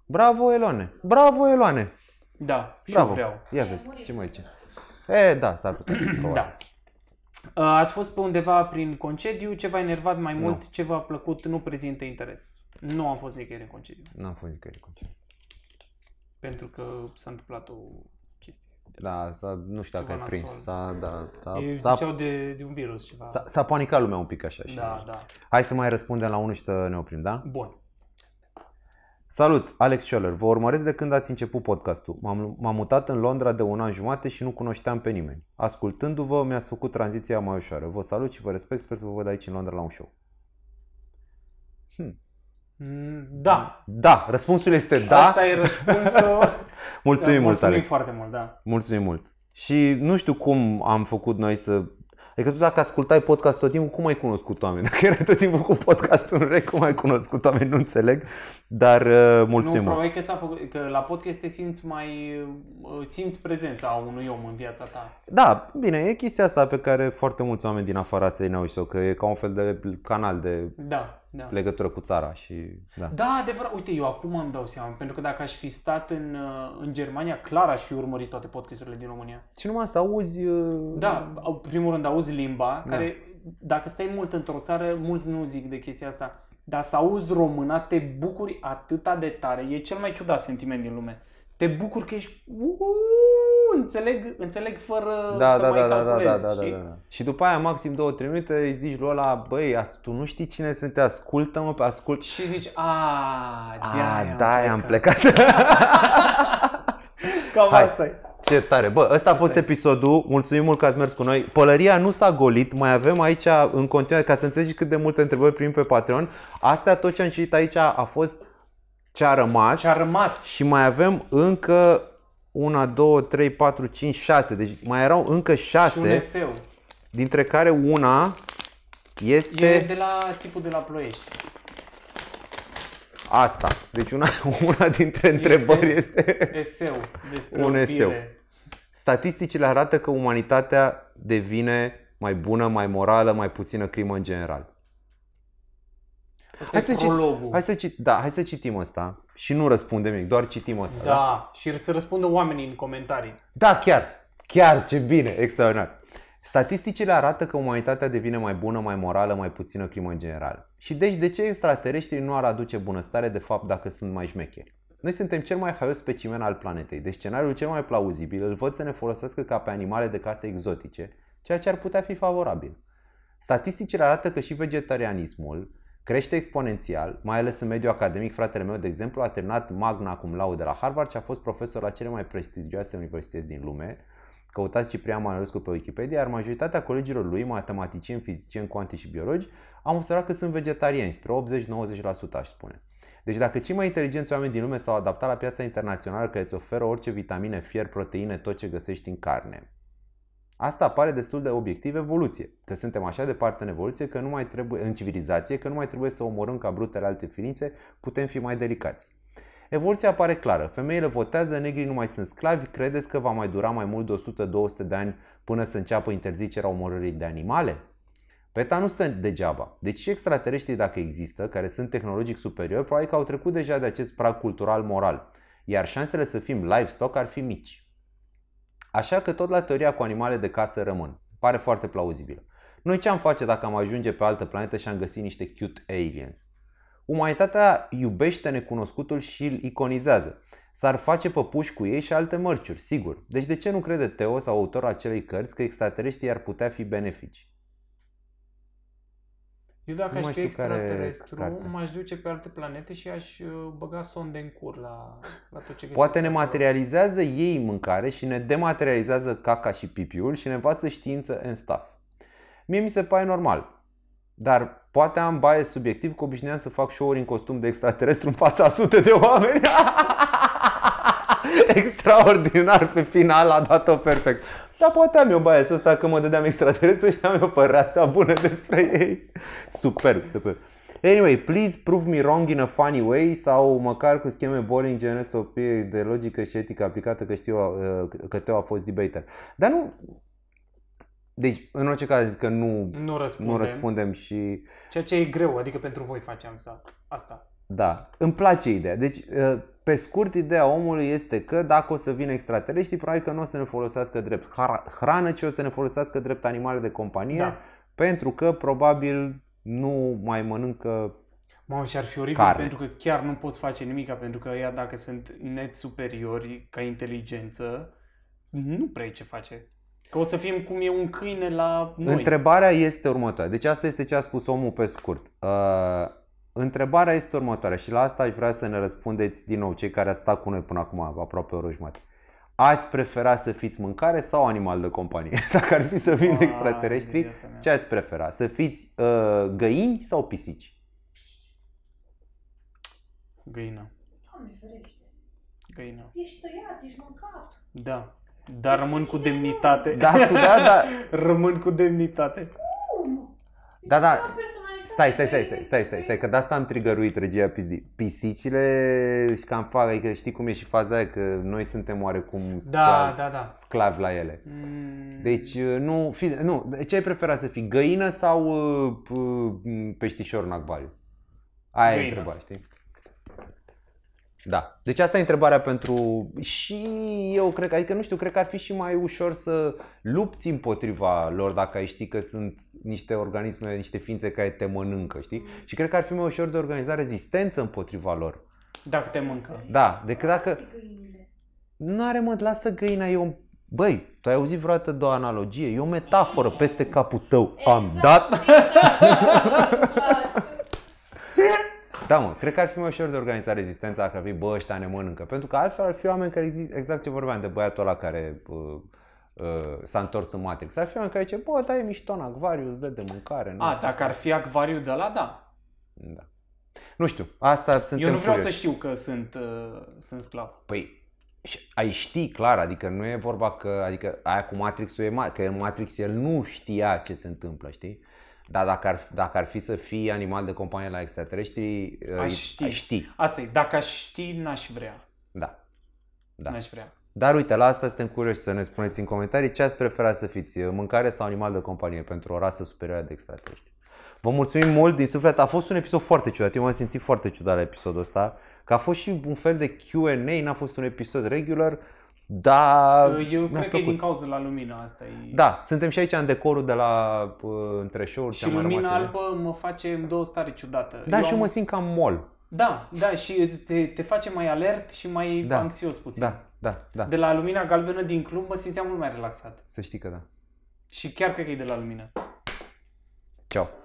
Bravo, Eloane! Bravo, Eloane! Da, Bravo. și vreau. Ia vezi, ce mai zice. E, da, s-ar putea. da. Ați fost pe undeva prin concediu, ce v-a enervat mai mult, nu. ce v-a plăcut, nu prezintă interes. Nu am fost nicăieri în concediu. Nu am fost nicăieri în concediu. Pentru că s-a întâmplat o chestie. Da, s-a, nu știu dacă ai prins. S-a, da, da, s-a, de, de un virus ceva. S-a, s-a panicat lumea un pic așa. Și da, da. Hai să mai răspundem la unul și să ne oprim, da? Bun. Salut, Alex Scholler. Vă urmăresc de când ați început podcastul. M-am, m-am mutat în Londra de un an jumate și nu cunoșteam pe nimeni. Ascultându-vă, mi-ați făcut tranziția mai ușoară. Vă salut și vă respect. Sper să vă văd aici în Londra la un show. Hmm. Mm, da. Da, răspunsul este da. Asta e răspunsul. Da, mulțumim, da, mult, Mulțumim foarte mult, da. Mulțumim mult. Și nu știu cum am făcut noi să Adică tu dacă ascultai podcast tot timpul, cum ai cunoscut oameni? Dacă erai tot timpul cu podcastul în rec, cum ai cunoscut oameni? Nu înțeleg, dar uh, mulțumim. Nu, probabil că, s-a făcut, că la podcast te simți mai, uh, simți prezența unui om în viața ta. Da, bine, e chestia asta pe care foarte mulți oameni din afara țării ne-au că e ca un fel de canal de da da. legătură cu țara și da. Da, adevărat. Uite, eu acum îmi dau seama, pentru că dacă aș fi stat în, uh, în Germania, clar aș fi urmărit toate podcasturile din România. Și numai să auzi... Uh... Da, primul rând auzi limba, da. care dacă stai mult într-o țară, mulți nu zic de chestia asta, dar să auzi româna, te bucuri atâta de tare, e cel mai ciudat sentiment din lume te bucur că ești, uuu, înțeleg, înțeleg fără da, să da, mai da, da, da calculezi. Da, da, da, da, da. Și după aia, maxim 2-3 minute, îi zici lui ăla, băi, tu nu știi cine sunt, te ascultă-mă, pe ascult. Și zici, a, de da, am plecat. Cam Hai. asta e. Ce tare. Bă, ăsta a fost episodul. Mulțumim mult că ați mers cu noi. Pălăria nu s-a golit. Mai avem aici în continuare, ca să înțelegi cât de multe întrebări primim pe Patreon. Astea tot ce am citit aici a fost ce a rămas. Ce a rămas. Și mai avem încă una, două, trei, patru, cinci, șase, Deci mai erau încă șase Și un Dintre care una este... E de la tipul de la Ploiești. Asta. Deci una, una dintre este întrebări este... Eseu. un eseu. Statisticile arată că umanitatea devine mai bună, mai morală, mai puțină crimă în general. Asta hai, să Cit, hai, să cit, da, hai să citim asta și nu răspundem nimic, doar citim asta. Da, da, și să răspundă oamenii în comentarii. Da, chiar. Chiar, ce bine, extraordinar. Statisticile arată că umanitatea devine mai bună, mai morală, mai puțină crimă în general. Și deci de ce extraterestrii nu ar aduce bunăstare de fapt dacă sunt mai șmecheri? Noi suntem cel mai haios specimen al planetei, deci scenariul cel mai plauzibil îl văd să ne folosească ca pe animale de case exotice, ceea ce ar putea fi favorabil. Statisticile arată că și vegetarianismul, crește exponențial, mai ales în mediul academic. Fratele meu, de exemplu, a terminat magna cum laude la Harvard și a fost profesor la cele mai prestigioase universități din lume. Căutați Ciprian Manolescu pe Wikipedia, iar majoritatea colegilor lui, matematicieni, fizicieni, cuanti și biologi, am observat că sunt vegetariani, spre 80-90% aș spune. Deci dacă cei mai inteligenți oameni din lume s-au adaptat la piața internațională care îți oferă orice vitamine, fier, proteine, tot ce găsești în carne, Asta apare destul de obiectiv evoluție, că suntem așa departe în evoluție că nu mai trebuie, în civilizație, că nu mai trebuie să omorâm ca brutele alte ființe, putem fi mai delicați. Evoluția apare clară. Femeile votează, negrii nu mai sunt sclavi, credeți că va mai dura mai mult de 100-200 de ani până să înceapă interzicerea omorării de animale? PETA nu stă degeaba. Deci și extraterestrii, dacă există, care sunt tehnologic superiori, probabil că au trecut deja de acest prag cultural-moral, iar șansele să fim livestock ar fi mici. Așa că tot la teoria cu animale de casă rămân. Pare foarte plauzibilă. Noi ce am face dacă am ajunge pe altă planetă și am găsit niște cute aliens? Umanitatea iubește necunoscutul și îl iconizează. S-ar face păpuși cu ei și alte mărciuri, sigur. Deci de ce nu crede Teo sau autorul acelei cărți că extraterestrii ar putea fi benefici? Eu dacă nu aș fi extraterestru, m-aș duce pe alte planete și aș uh, băga sonde în cur la, la tot ce Poate ne materializează ei mâncare și ne dematerializează caca și pipiul și ne învață știință în staff. Mie mi se pare normal, dar poate am baie subiectiv că obișnuiam să fac show-uri în costum de extraterestru în fața sute de oameni. Extraordinar pe final a dat-o perfect. Dar poate am eu baia ăsta că mă dădeam extraterestru și am eu părerea asta bună despre ei. Superb, superb. Anyway, please prove me wrong in a funny way sau măcar cu scheme boring gen SOP de logică și etică aplicată că știu uh, că te a fost debater. Dar nu... Deci, în orice caz, zic că nu, nu, răspundem. nu răspundem și... Ceea ce e greu, adică pentru voi facem asta. asta. Da, îmi place ideea. Deci, uh, pe scurt, ideea omului este că dacă o să vină extraterestri, probabil că nu o să ne folosească drept hrană, ci o să ne folosească drept animale de companie, da. pentru că probabil nu mai mănâncă Mamă, și ar fi oribil care? pentru că chiar nu poți face nimic, pentru că ea dacă sunt net superiori ca inteligență, nu prea e ce face. Că o să fim cum e un câine la noi. Întrebarea este următoarea. Deci asta este ce a spus omul pe scurt. Uh, Întrebarea este următoarea și la asta aș vrea să ne răspundeți din nou cei care ați stat cu noi până acum, aproape o jumătate. Ați prefera să fiți mâncare sau animal de companie? Dacă ar fi să vin extraterestri, ce ați prefera? Să fiți uh, găini sau pisici? Găină. Găină. Ești tăiat, ești mâncat. Da. Dar rămân cu demnitate. Da, da, da. rămân cu demnitate. Cum? Da, da. Stai, stai, stai, stai, stai, stai, stai, că de asta am trigăruit regia PSD. Pisicile și cam fac, adică știi cum e și faza aia, că noi suntem oarecum da, sclavi, da, da, da. sclavi la ele. Mm. Deci, uh, nu, fi, nu, ce ai prefera să fii, găină sau uh, uh peștișor în acvariu? Aia găină. e întrebarea, știi? Da. Deci asta e întrebarea pentru... Și eu cred că, adică nu știu, cred că ar fi și mai ușor să lupți împotriva lor dacă ai ști că sunt niște organisme, niște ființe care te mănâncă, știi? Mm. Și cred că ar fi mai ușor de organizat rezistență împotriva lor. Dacă te mâncă. Da, decât dacă... Nu are mă, lasă găina, Eu, Băi, tu ai auzit vreodată de o analogie? E o metaforă peste capul tău. Exact, Am dat? Exact. Da, mă, cred că ar fi mai ușor de organizat rezistența dacă ar fi, bă, ăștia ne mănâncă. Pentru că altfel ar fi oameni care zic exact ce vorbeam de băiatul ăla care uh, uh, s-a întors în Matrix. Ar fi oameni care zice, bă, da, e mișto în acvariu, îți dă de mâncare. Nu? A, dacă ar fi acvariu de la, da. Da. Nu știu, asta sunt. Eu nu vreau furioși. să știu că sunt, uh, sunt sclav. Păi, ai ști clar, adică nu e vorba că, adică aia cu Matrix-ul e, că în Matrix el nu știa ce se întâmplă, știi? Dar dacă ar, dacă ar fi să fii animal de companie la extraterestri, aș ști. Aș ști. Asta e, dacă aș ști, n-aș vrea. Da. da. N-aș vrea. Dar uite, la asta suntem curioși să ne spuneți în comentarii ce ați prefera să fiți, eh, mâncare sau animal de companie pentru o rasă superioară de extraterestri. Vă mulțumim mult din suflet, a fost un episod foarte ciudat, eu m-am simțit foarte ciudat la episodul ăsta, că a fost și un fel de Q&A, n-a fost un episod regular, da. Eu cred că e din cauza la lumina asta. E... Da, suntem și aici în decorul de la uh, între show Și lumina albă mă face, în două stare ciudată. Da, eu și am... mă simt cam mol. Da, da, și te, te face mai alert și mai da, anxios puțin. Da, da, da. De la lumina galbenă din club mă simțeam mult mai relaxat. Să știi că da. Și chiar cred că e de la lumină. Ciao.